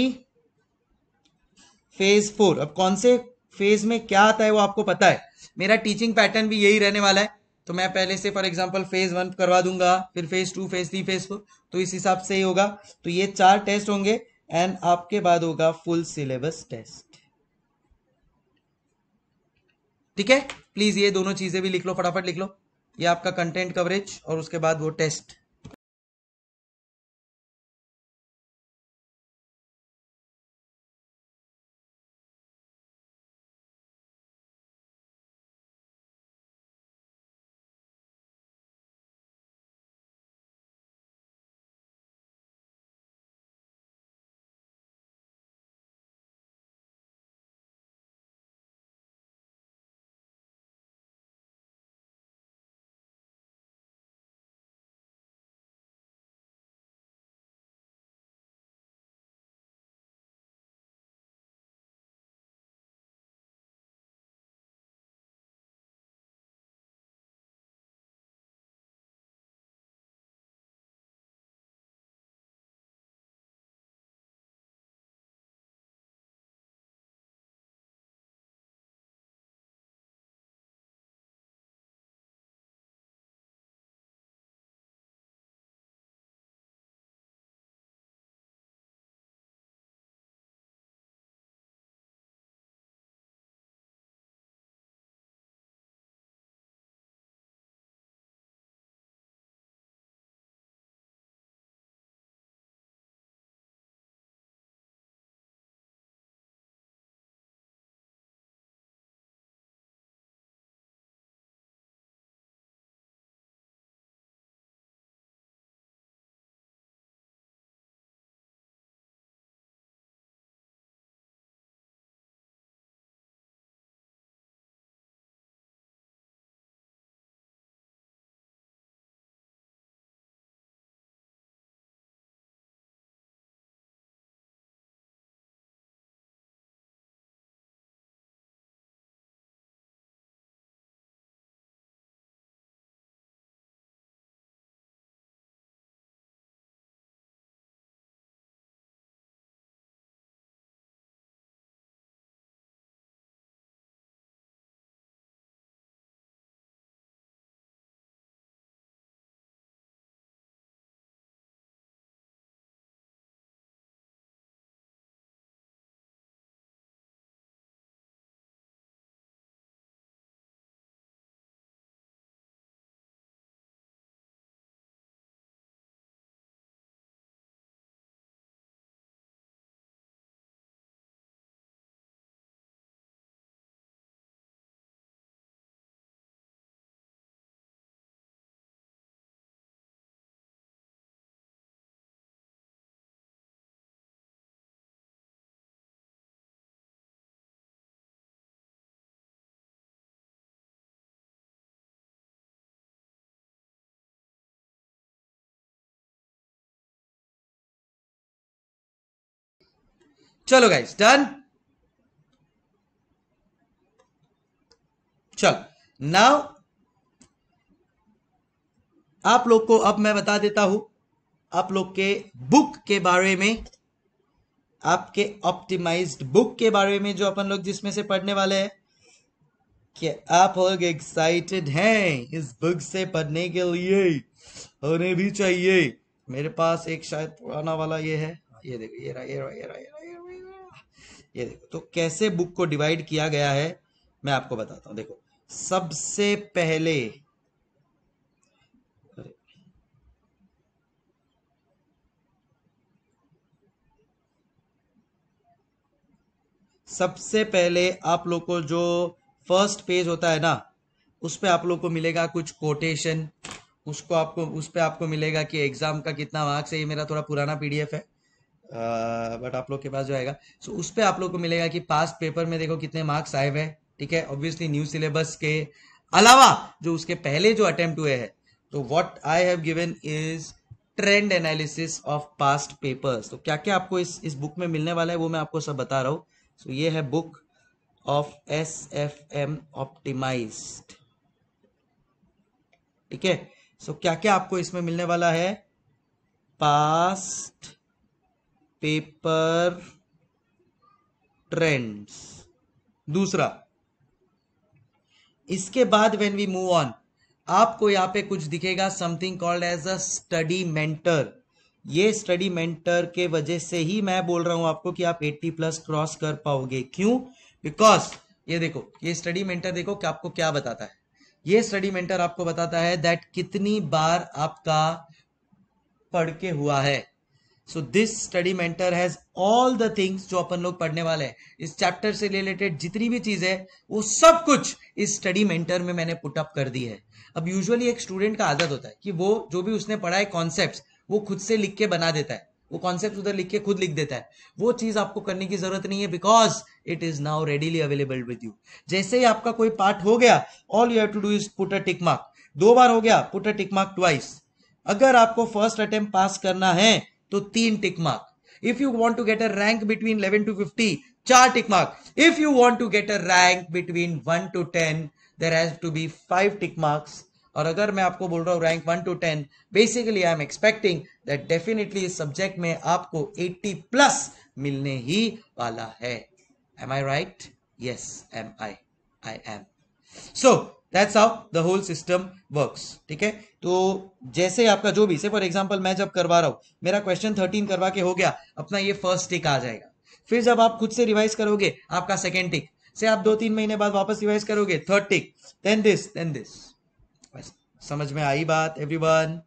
फेज फोर अब कौन से फेज में क्या आता है वो आपको पता है मेरा टीचिंग पैटर्न भी यही रहने वाला है तो मैं पहले से फॉर एग्जाम्पल फेज वन करवा दूंगा फिर phase two phase three phase four तो इस हिसाब से ही होगा तो ये चार टेस्ट होंगे एंड आपके बाद होगा फुल सिलेबस टेस्ट ठीक है प्लीज ये दोनों चीजें भी लिख लो फटाफट लिख लो ये आपका कंटेंट कवरेज और उसके बाद वो टेस्ट चलो गाइस डन चलो नाउ आप लोग को अब मैं बता देता हूं आप लोग के बुक के बारे में आपके ऑप्टिमाइज्ड बुक के बारे में जो अपन लोग जिसमें से पढ़ने वाले हैं कि आप लोग एक्साइटेड हैं इस बुक से पढ़ने के लिए होने भी चाहिए मेरे पास एक शायद पुराना वाला ये है ये देखो ये रहा ये रहा ये रहा ये रहा ये देखो तो कैसे बुक को डिवाइड किया गया है मैं आपको बताता हूं देखो सबसे पहले सबसे पहले आप लोग को जो फर्स्ट पेज होता है ना उस पर आप लोग को मिलेगा कुछ कोटेशन उसको आपको उस पर आपको मिलेगा कि एग्जाम का कितना मार्क्स है ये मेरा थोड़ा पुराना पीडीएफ है बट आप लोग के पास जो आएगा सो so उस पर आप लोग को मिलेगा कि पास्ट पेपर में देखो कितने मार्क्स आए हुए ठीक है ऑब्वियसली न्यू सिलेबस के अलावा जो उसके पहले जो अटेम्प्ट हुए हैं तो what I have given is trend analysis of past papers तो क्या क्या आपको इस इस बुक में मिलने वाला है वो मैं आपको सब बता रहा हूँ सो so, ये है book of S F M optimize ठीक है सो क्या क्या आपको इसमें मिलने वाला है पास्ट पेपर ट्रेंड्स दूसरा इसके बाद व्हेन वी मूव ऑन आपको यहां पे कुछ दिखेगा something called as a study mentor ये स्टडी मेंटर के वजह से ही मैं बोल रहा हूं आपको कि आप 80 प्लस क्रॉस कर पाओगे क्यों बिकॉज ये देखो ये स्टडी मेंटर देखो कि आपको क्या बताता है ये स्टडी मेंटर आपको बताता है दैट कितनी बार आपका पढ़ के हुआ है so this study mentor has all the things जो अपन लोग पढ़ने वाले हैं इस चैप्टर से रिलेटेड जितनी भी चीज है वो सब कुछ इस स्टडी मेंटर में मैंने पुटअप कर दी है अब यूजुअली एक स्टूडेंट का आदत होता है कि वो जो भी उसने पढ़ा है कॉन्सेप्ट वो खुद से लिख के बना देता है वो कॉन्सेप्ट उधर लिख के खुद लिख देता है वो चीज आपको करने की जरूरत नहीं है because it is now readily available with you जैसे ही आपका कोई पार्ट हो गया all you have to do is put a tick mark दो बार हो गया put a tick mark twice अगर आपको फर्स्ट अटेम्प्ट पास करना है तो तीन tick mark if you want to get a rank between eleven to fifty चार tick mark if you want to get a rank between one to ten there has to be five tick marks और अगर मैं आपको बोल रहा हूं rank one to ten basically I am expecting that definitely इस subject में आपको 80 प्लस मिलने ही वाला है am I right yes am I I am so that's how the whole system works ठीक है तो जैसे आपका जो भी से फॉर एग्जाम्पल मैं जब करवा रहा हूं मेरा क्वेश्चन थर्टीन करवा के हो गया अपना ये फर्स्ट टिक आ जाएगा फिर जब आप खुद से रिवाइज करोगे आपका सेकेंड टिक से आप दो तीन महीने बाद वापस रिवाइज करोगे third tick then this then this समझ में आई बात वन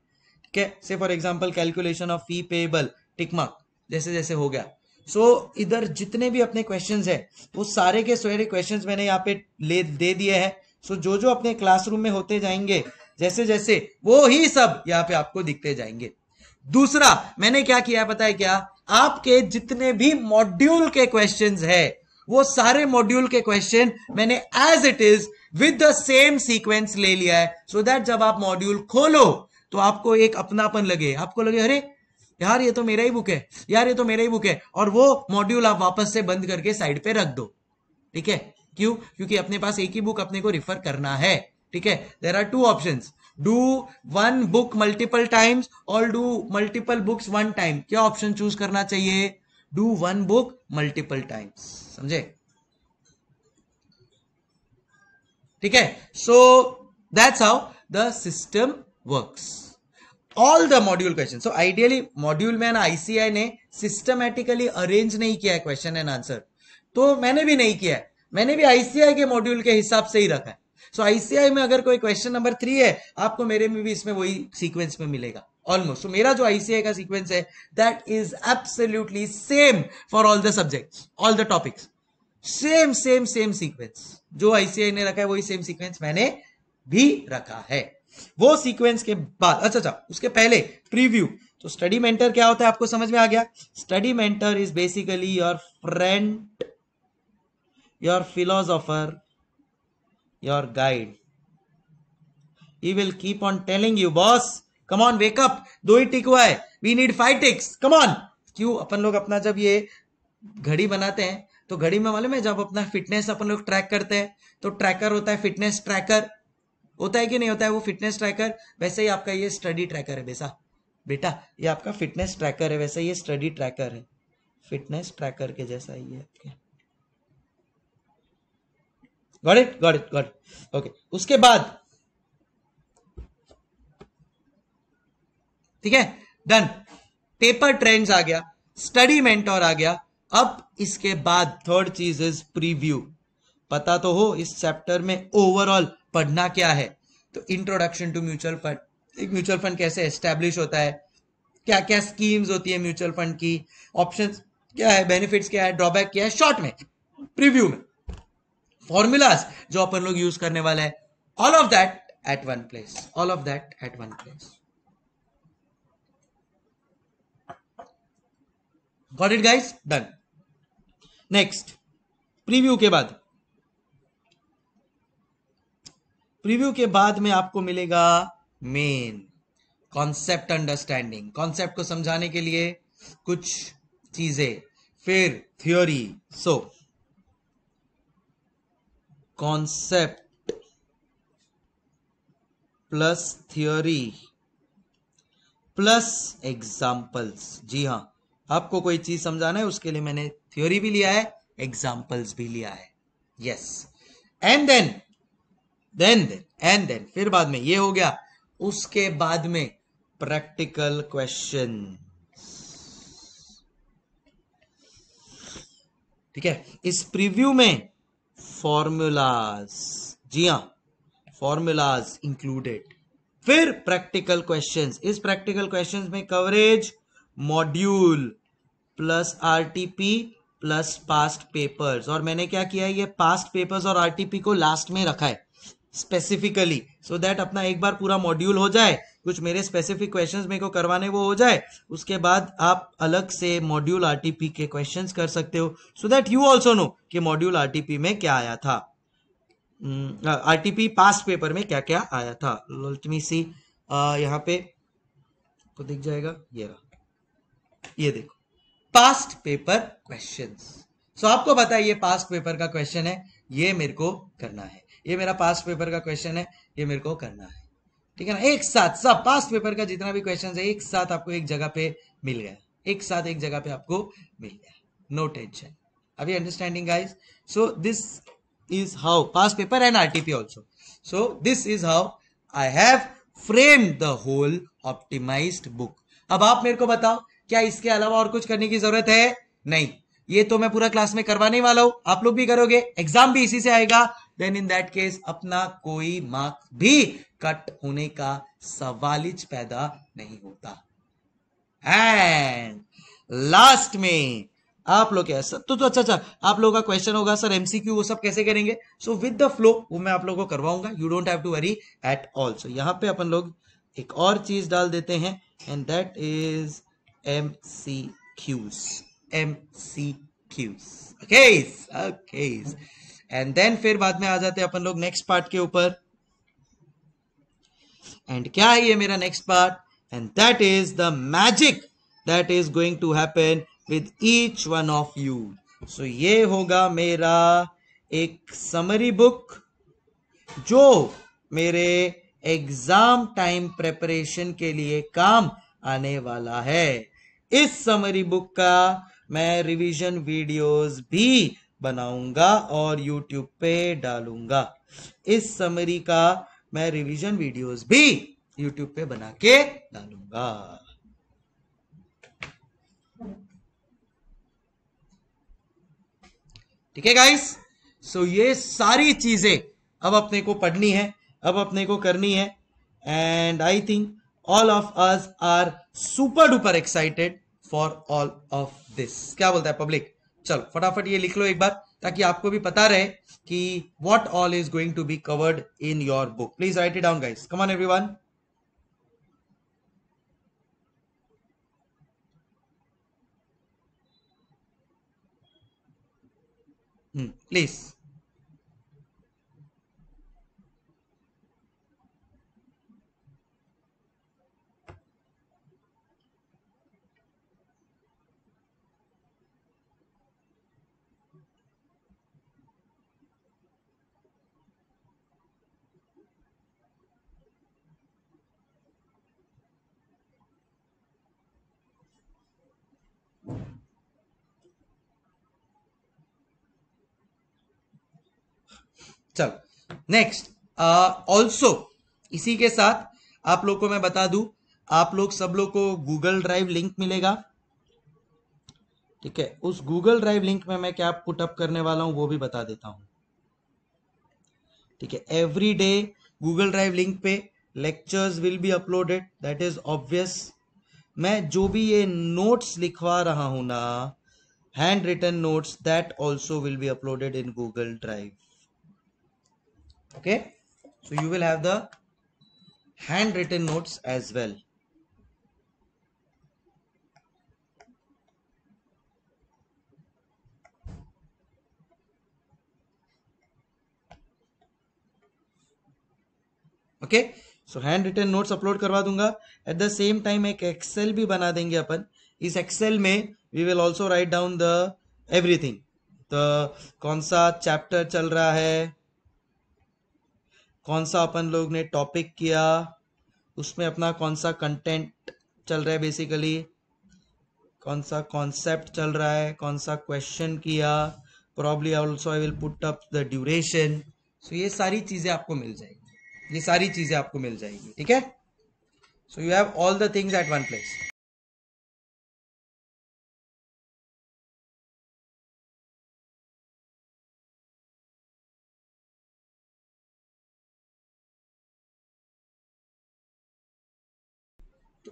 ठीक है से for example calculation of fee payable tick mark जैसे जैसे हो गया सो so, इधर जितने भी अपने क्वेश्चन है वो सारे के सारे क्वेश्चन मैंने यहाँ पे ले दे दिए हैं सो जो जो अपने क्लासरूम में होते जाएंगे जैसे जैसे वो ही सब यहाँ पे आपको दिखते जाएंगे दूसरा मैंने क्या किया पता है क्या आपके जितने भी मॉड्यूल के क्वेश्चंस है वो सारे मॉड्यूल के क्वेश्चन मैंने as it is with the same sequence ले लिया है सो so दैट जब आप मॉड्यूल खोलो तो आपको एक अपनापन लगे आपको लगे अरे यार ये तो मेरा ही बुक है यार ये तो मेरा ही बुक है और वो मॉड्यूल आप वापस से बंद करके साइड पे रख दो ठीक है क्यों क्योंकि अपने पास एक ही बुक अपने को रिफर करना है ठीक है there are two option do one book multiple times और do multiple books one time क्या ऑप्शन चूज करना चाहिए do one book multiple times समझे ठीक है so that's how the system works all the module question so ideally module में ना ICI ने सिस्टमैटिकली अरेंज नहीं किया है क्वेश्चन एंड आंसर तो मैंने भी नहीं किया है मैंने भी आईसीआई के मॉड्यूल के हिसाब से ही रखा है सो so, आईसीआई में अगर कोई क्वेश्चन नंबर थ्री है आपको मेरे में भी इसमें वही सीक्वेंस में मिलेगा ऑलमोस्ट so, मेरा जो आईसीआई का सीक्वेंस है that is absolutely same for all the subject all the topics same same same sequence जो आईसीआई ने रखा है वही सेम सीक्वेंस मैंने भी रखा है वो सीक्वेंस के बाद अच्छा अच्छा उसके पहले प्रीव्यू तो स्टडी मेंटर क्या होता है आपको समझ में आ गया study mentor is basically your friend your philosopher, your guide. He will keep on telling you, boss, come on, wake up, do it equal. We need five ticks. Come on. क्यों अपन लोग अपना जब ये घड़ी बनाते हैं तो घड़ी में मालूम है जब अपना फिटनेस अपन लोग ट्रैक करते हैं तो ट्रैकर होता है फिटनेस ट्रैकर होता है कि नहीं होता है वो फिटनेस ट्रैकर वैसे ही आपका ये स्टडी ट्रैकर है बेसा बेटा ये आपका फिटनेस ट्रैकर है वैसे ये स्टडी ट्रैकर है फिटनेस ट्रैकर के जैसा ही है got it got it got it okay उसके बाद ठीक है डन पेपर ट्रेंड्स आ गया स्टडी मेंटोर आ गया अब इसके बाद थर्ड चीज इज प्रीव्यू पता तो हो इस चैप्टर में ओवरऑल पढ़ना क्या है तो इंट्रोडक्शन टू म्यूचुअल फंड एक म्यूचुअल फंड कैसे एस्टेब्लिश होता है क्या क्या स्कीम्स होती है म्यूचुअल फंड की ऑप्शंस क्या है बेनिफिट्स क्या है ड्रॉबैक क्या है शॉर्ट में प्रीव्यू में फॉर्मूलाज जो अपन लोग यूज करने वाले हैं all of that at one place all of that at one place got it guys done next preview के बाद प्रीव्यू के बाद में आपको मिलेगा मेन कॉन्सेप्ट अंडरस्टैंडिंग कॉन्सेप्ट को समझाने के लिए कुछ चीजें फिर theory so so, concept plus theory plus examples जी हां आपको कोई चीज समझाना है उसके लिए मैंने थ्योरी भी लिया है एग्जाम्पल्स भी लिया है yes and then then then and then फिर बाद में ये हो गया उसके बाद में प्रैक्टिकल क्वेश्चन ठीक है इस प्रीव्यू में फॉर्मूलाज जी हाँ फॉर्मूलाज इंक्लूडेड फिर प्रैक्टिकल क्वेश्चंस इस प्रैक्टिकल क्वेश्चंस में coverage module plus RTP plus past papers और मैंने क्या किया है ये पास्ट पेपर्स और आरटीपी को लास्ट में रखा है स्पेसिफिकली सो दैट अपना एक बार पूरा मॉड्यूल हो जाए कुछ मेरे स्पेसिफिक क्वेश्चंस मेरे को करवाने वो हो जाए उसके बाद आप अलग से मॉड्यूल आरटीपी के क्वेश्चंस कर सकते हो so that you also know कि मॉड्यूल आरटीपी में क्या आया था आरटीपी पास्ट पेपर में क्या क्या आया था लल्टमी सी uh, यहाँ पे को दिख जाएगा ये ये देखो पास्ट पेपर क्वेश्चन सो आपको पता है ये पास्ट पेपर का क्वेश्चन है ये मेरे को करना है ये मेरा पास्ट पेपर का क्वेश्चन है ये मेरे को करना है ठीक है ना एक साथ सब पास्ट पेपर का जितना भी क्वेश्चन है एक साथ आपको एक जगह पे मिल गया एक साथ एक जगह पे आपको मिल गया नो टेंशन अभी understanding guys so this is how past paper and RTP also. So this is how I have frame the whole optimize book अब आप मेरे को बताओ क्या इसके अलावा और कुछ करने की जरूरत है नहीं ये तो मैं पूरा क्लास में करवाने वाला हूं आप लोग भी करोगे एग्जाम भी इसी से आएगा देन इन दैट केस अपना कोई मार्क्स भी कट होने का सवालिज पैदा नहीं होता एंड लास्ट में आप लोग क्या सर तो, तो अच्छा अच्छा आप लोगों का क्वेश्चन होगा सर एमसीक्यू वो सब कैसे करेंगे सो विद द फ्लो वो मैं आप लोगों को करवाऊंगा you don't have to worry at all so यहाँ पे अपन लोग एक और चीज डाल देते हैं and that is M C Qs M C Qs okay okay and then फिर बाद में आ जाते हैं अपन लोग नेक्स्ट पार्ट के ऊपर एंड क्या है ये मेरा next part and that is the magic that is going to happen with each one of you so ये होगा मेरा एक समरी बुक जो मेरे एग्जाम टाइम प्रेपरेशन के लिए काम आने वाला है इस समरी बुक का मैं रिवीजन वीडियोस भी बनाऊंगा और यूट्यूब पे डालूंगा इस समरी का मैं रिवीजन वीडियोस भी यूट्यूब पे बना के डालूंगा ठीक है गाइस सो ये सारी चीजें अब अपने को पढ़नी है अब अपने को करनी है and I think all of us are super duper excited for all of this क्या बोलता है पब्लिक चलो फटाफट ये लिख लो एक बार ताकि आपको भी पता रहे कि what all is going to be covered in your book please write it down guys come on everyone please चलो नेक्स्ट ऑल्सो इसी के साथ आप लोग को मैं बता दू आप लोग सब लोग को गूगल ड्राइव लिंक मिलेगा ठीक है उस गूगल ड्राइव लिंक में मैं क्या पुटअप करने वाला हूं वो भी बता देता हूं ठीक है every day Google drive link पे lectures will be uploaded that is obvious मैं जो भी ये नोट्स लिखवा रहा हूं ना hand written notes that also will be uploaded in Google drive okay so you will have the handwritten notes as well okay so hand written notes upload करवा दूंगा एट द सेम टाइम एक excel भी बना देंगे अपन इस excel में we will also write down the everything तो कौन सा चैप्टर चल रहा है कौन सा अपन लोग ने टॉपिक किया उसमें अपना कौन सा कंटेंट चल रहा है बेसिकली कौन सा कॉन्सेप्ट चल रहा है कौन सा क्वेश्चन किया probably also I will put up the duration so ये सारी चीज़ें आपको मिल जाएगी ये सारी चीज़ें आपको मिल जाएगी ठीक है so you have all the things at one place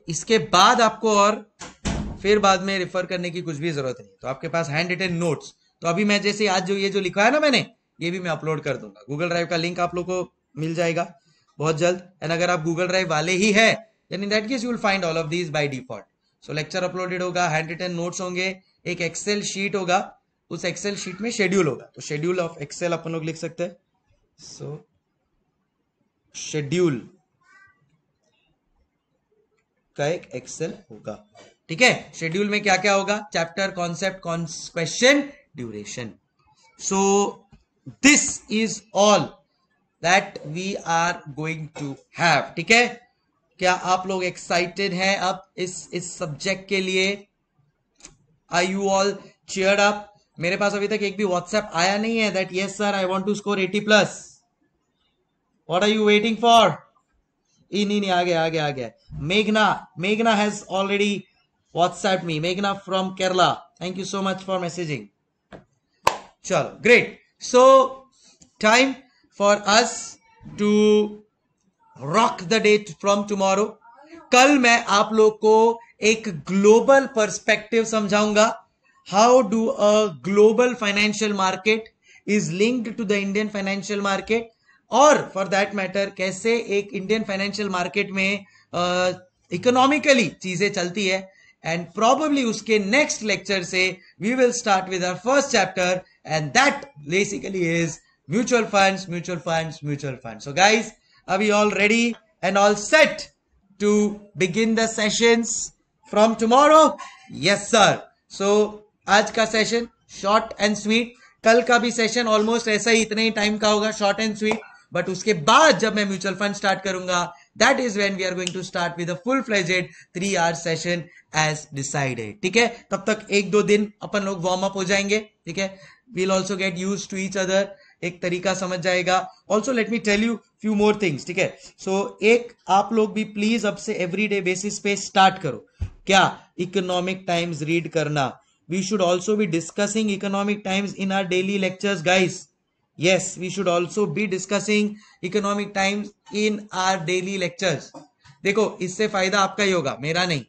इसके बाद आपको और फिर बाद में रिफर करने की कुछ भी जरूरत नहीं तो आपके पास हैंड रिटेन नोट्स तो अभी मैं जैसे आज जो ये जो लिखा है ना मैंने ये भी मैं अपलोड कर दूंगा गूगल ड्राइव का लिंक आप लोग को मिल जाएगा बहुत जल्द एंड अगर आप गूगल ड्राइव वाले ही है then in that case you will find all of these by default so lecture uploaded होगा हैंड रिटेन नोट्स होंगे एक एक्सेल शीट होगा उस एक्सेल शीट में शेड्यूल होगा तो शेड्यूल ऑफ एक्सेल अपन लोग लिख सकते हैं सो शेड्यूल का एक एक्सेल होगा ठीक है शेड्यूल में क्या क्या होगा chapter concept question duration so this is all that we are going to have ठीक है क्या आप लोग एक्साइटेड हैं अब इस इस सब्जेक्ट के लिए I you all cheer up मेरे पास अभी तक एक भी व्हाट्सएप आया नहीं है that yes sir I want to score 80 plus what are you waiting for नहीं नहीं आ गया आ गया आ गया मेघना मेघना हैज ऑलरेडी व्हाट्सएप मी मेघना from Kerala thank you so much for messaging चलो great so time for us to rock the date from tomorrow कल मैं आप लोग को एक ग्लोबल परस्पेक्टिव समझाऊंगा how do a global financial market is linked to the Indian financial market और for that matter कैसे एक इंडियन फाइनेंशियल मार्केट में इकोनॉमिकली चीजें चलती है एंड प्रॉबली उसके नेक्स्ट लेक्चर से we will start with are first chapter and that basically is mutual funds mutual funds mutual fund so guys are we all ready and all set to begin the sessions from tomorrow yes sir आज का session short and sweet कल का भी session almost ऐसा ही इतने ही time का होगा short and sweet but उसके बाद जब मैं म्यूचुअल फंड स्टार्ट करूंगा that is when we are going to start with full fledged three hour session as decided ठीक है तब तक एक दो दिन अपन लोग वार्म अप हो जाएंगे ठीक है we'll also get used to each other एक तरीका समझ जाएगा also let me tell you few more things ठीक है सो एक आप लोग भी प्लीज अब से एवरी डे बेसिस पे स्टार्ट करो क्या इकोनॉमिक टाइम्स रीड करना we should also be discussing Economic Times in our daily lectures guys Yes, we should also be discussing economic times in our daily lectures. देखो इससे फायदा आपका ही होगा मेरा नहीं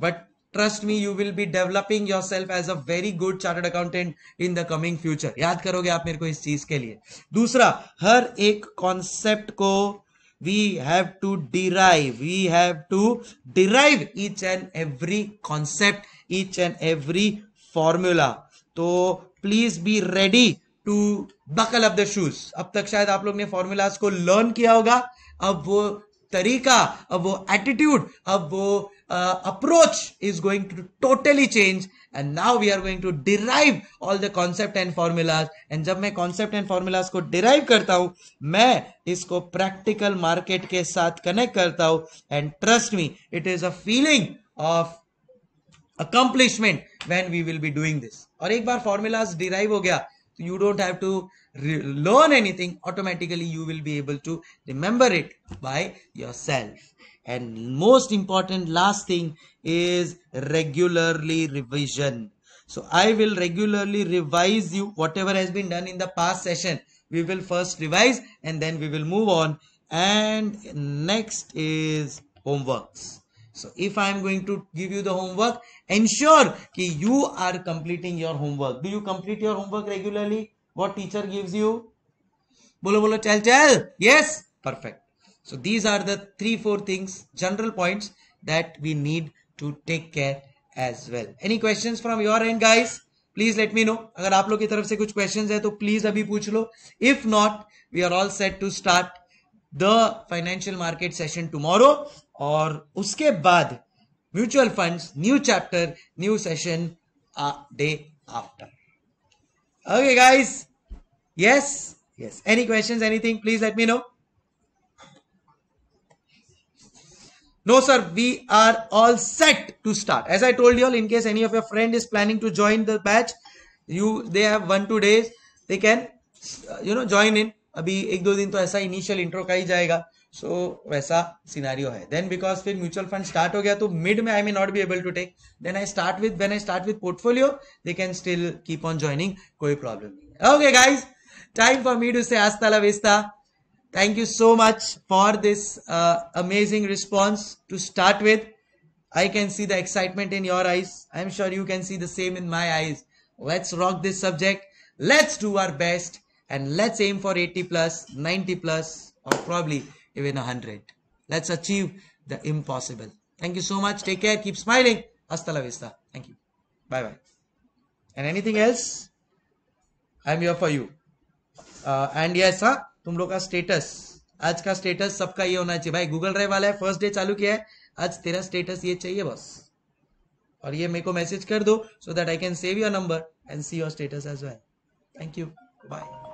but trust me you will be developing yourself as a very good chartered accountant in the coming future याद करोगे आप मेरे को इस चीज के लिए दूसरा हर एक कॉन्सेप्ट को we have to derive we have to derive each and every concept each and every formula तो please be ready to buckle up the shoes अब तक शायद आप लोग ने फॉर्मूलाज को लर्न किया होगा अब वो तरीका अब वो एटीट्यूड अब वो approach is going to totally change and now we are going to derive all the concept and formulas and जब मैं कॉन्सेप्ट एंड फॉर्मूलाज को डिराइव करता हूं मैं इसको प्रैक्टिकल मार्केट के साथ कनेक्ट करता हूं and trust me it is a feeling of accomplishment when we will be doing this और एक बार फॉर्मूलाज डिराइव हो गया you don't have to learn anything automatically you will be able to remember it by yourself and most important last thing is regularly revision so i will regularly revise you whatever has been done in the past session we will first revise and then we will move on and next is homeworks so if i am going to give you the homework ensure ki you are completing your homework do you complete your homework regularly what teacher gives you bolo bolo chal chal yes perfect so these are the three four things general points that we need to take care as well any questions from your end guys please let me know agar aap log ki taraf se kuch questions hai to please abhi पूछ lo if not we are all set to start the financial market session tomorrow और उसके बाद mutual funds new chapter new session day after okay guys yes yes any questions anything please let me know no sir we are all set to start as I told you'll in case any of your friend is planning to join the batch you they have one two days they can you know join in अभी एक दो दिन तो ऐसा initial intro का ही जाएगा so so, वैसा सिनारियो है Then because फिर म्यूचुअल फंड स्टार्ट हो गया तो मिड में may not be able to take. Then I start with when I start with portfolio, they can still keep on joining, joining कोई problem नहीं okay guys time for me to say आस्ता लवेस्ता thank you so much for this uh, amazing response to start with i can see the excitement in your eyes i'm sure you can see the same in my eyes let's rock this subject let's do our best and let's aim for 80 plus 90 plus or probably even a hundred. Let's achieve the impossible. Thank you so much. Take care. Keep smiling. Hasta la vista. Thank you. Bye bye. And anything else? I'm here for you. Uh, and yes, हाँ तुम लोग का status आज का status सबका ये होना चाहिए भाई गूगल ड्राइव वाला है फर्स्ट डे चालू किया है आज तेरा स्टेटस ये चाहिए बस और ये मेरे को मैसेज कर दो so that I can save your number and see your status as well thank you bye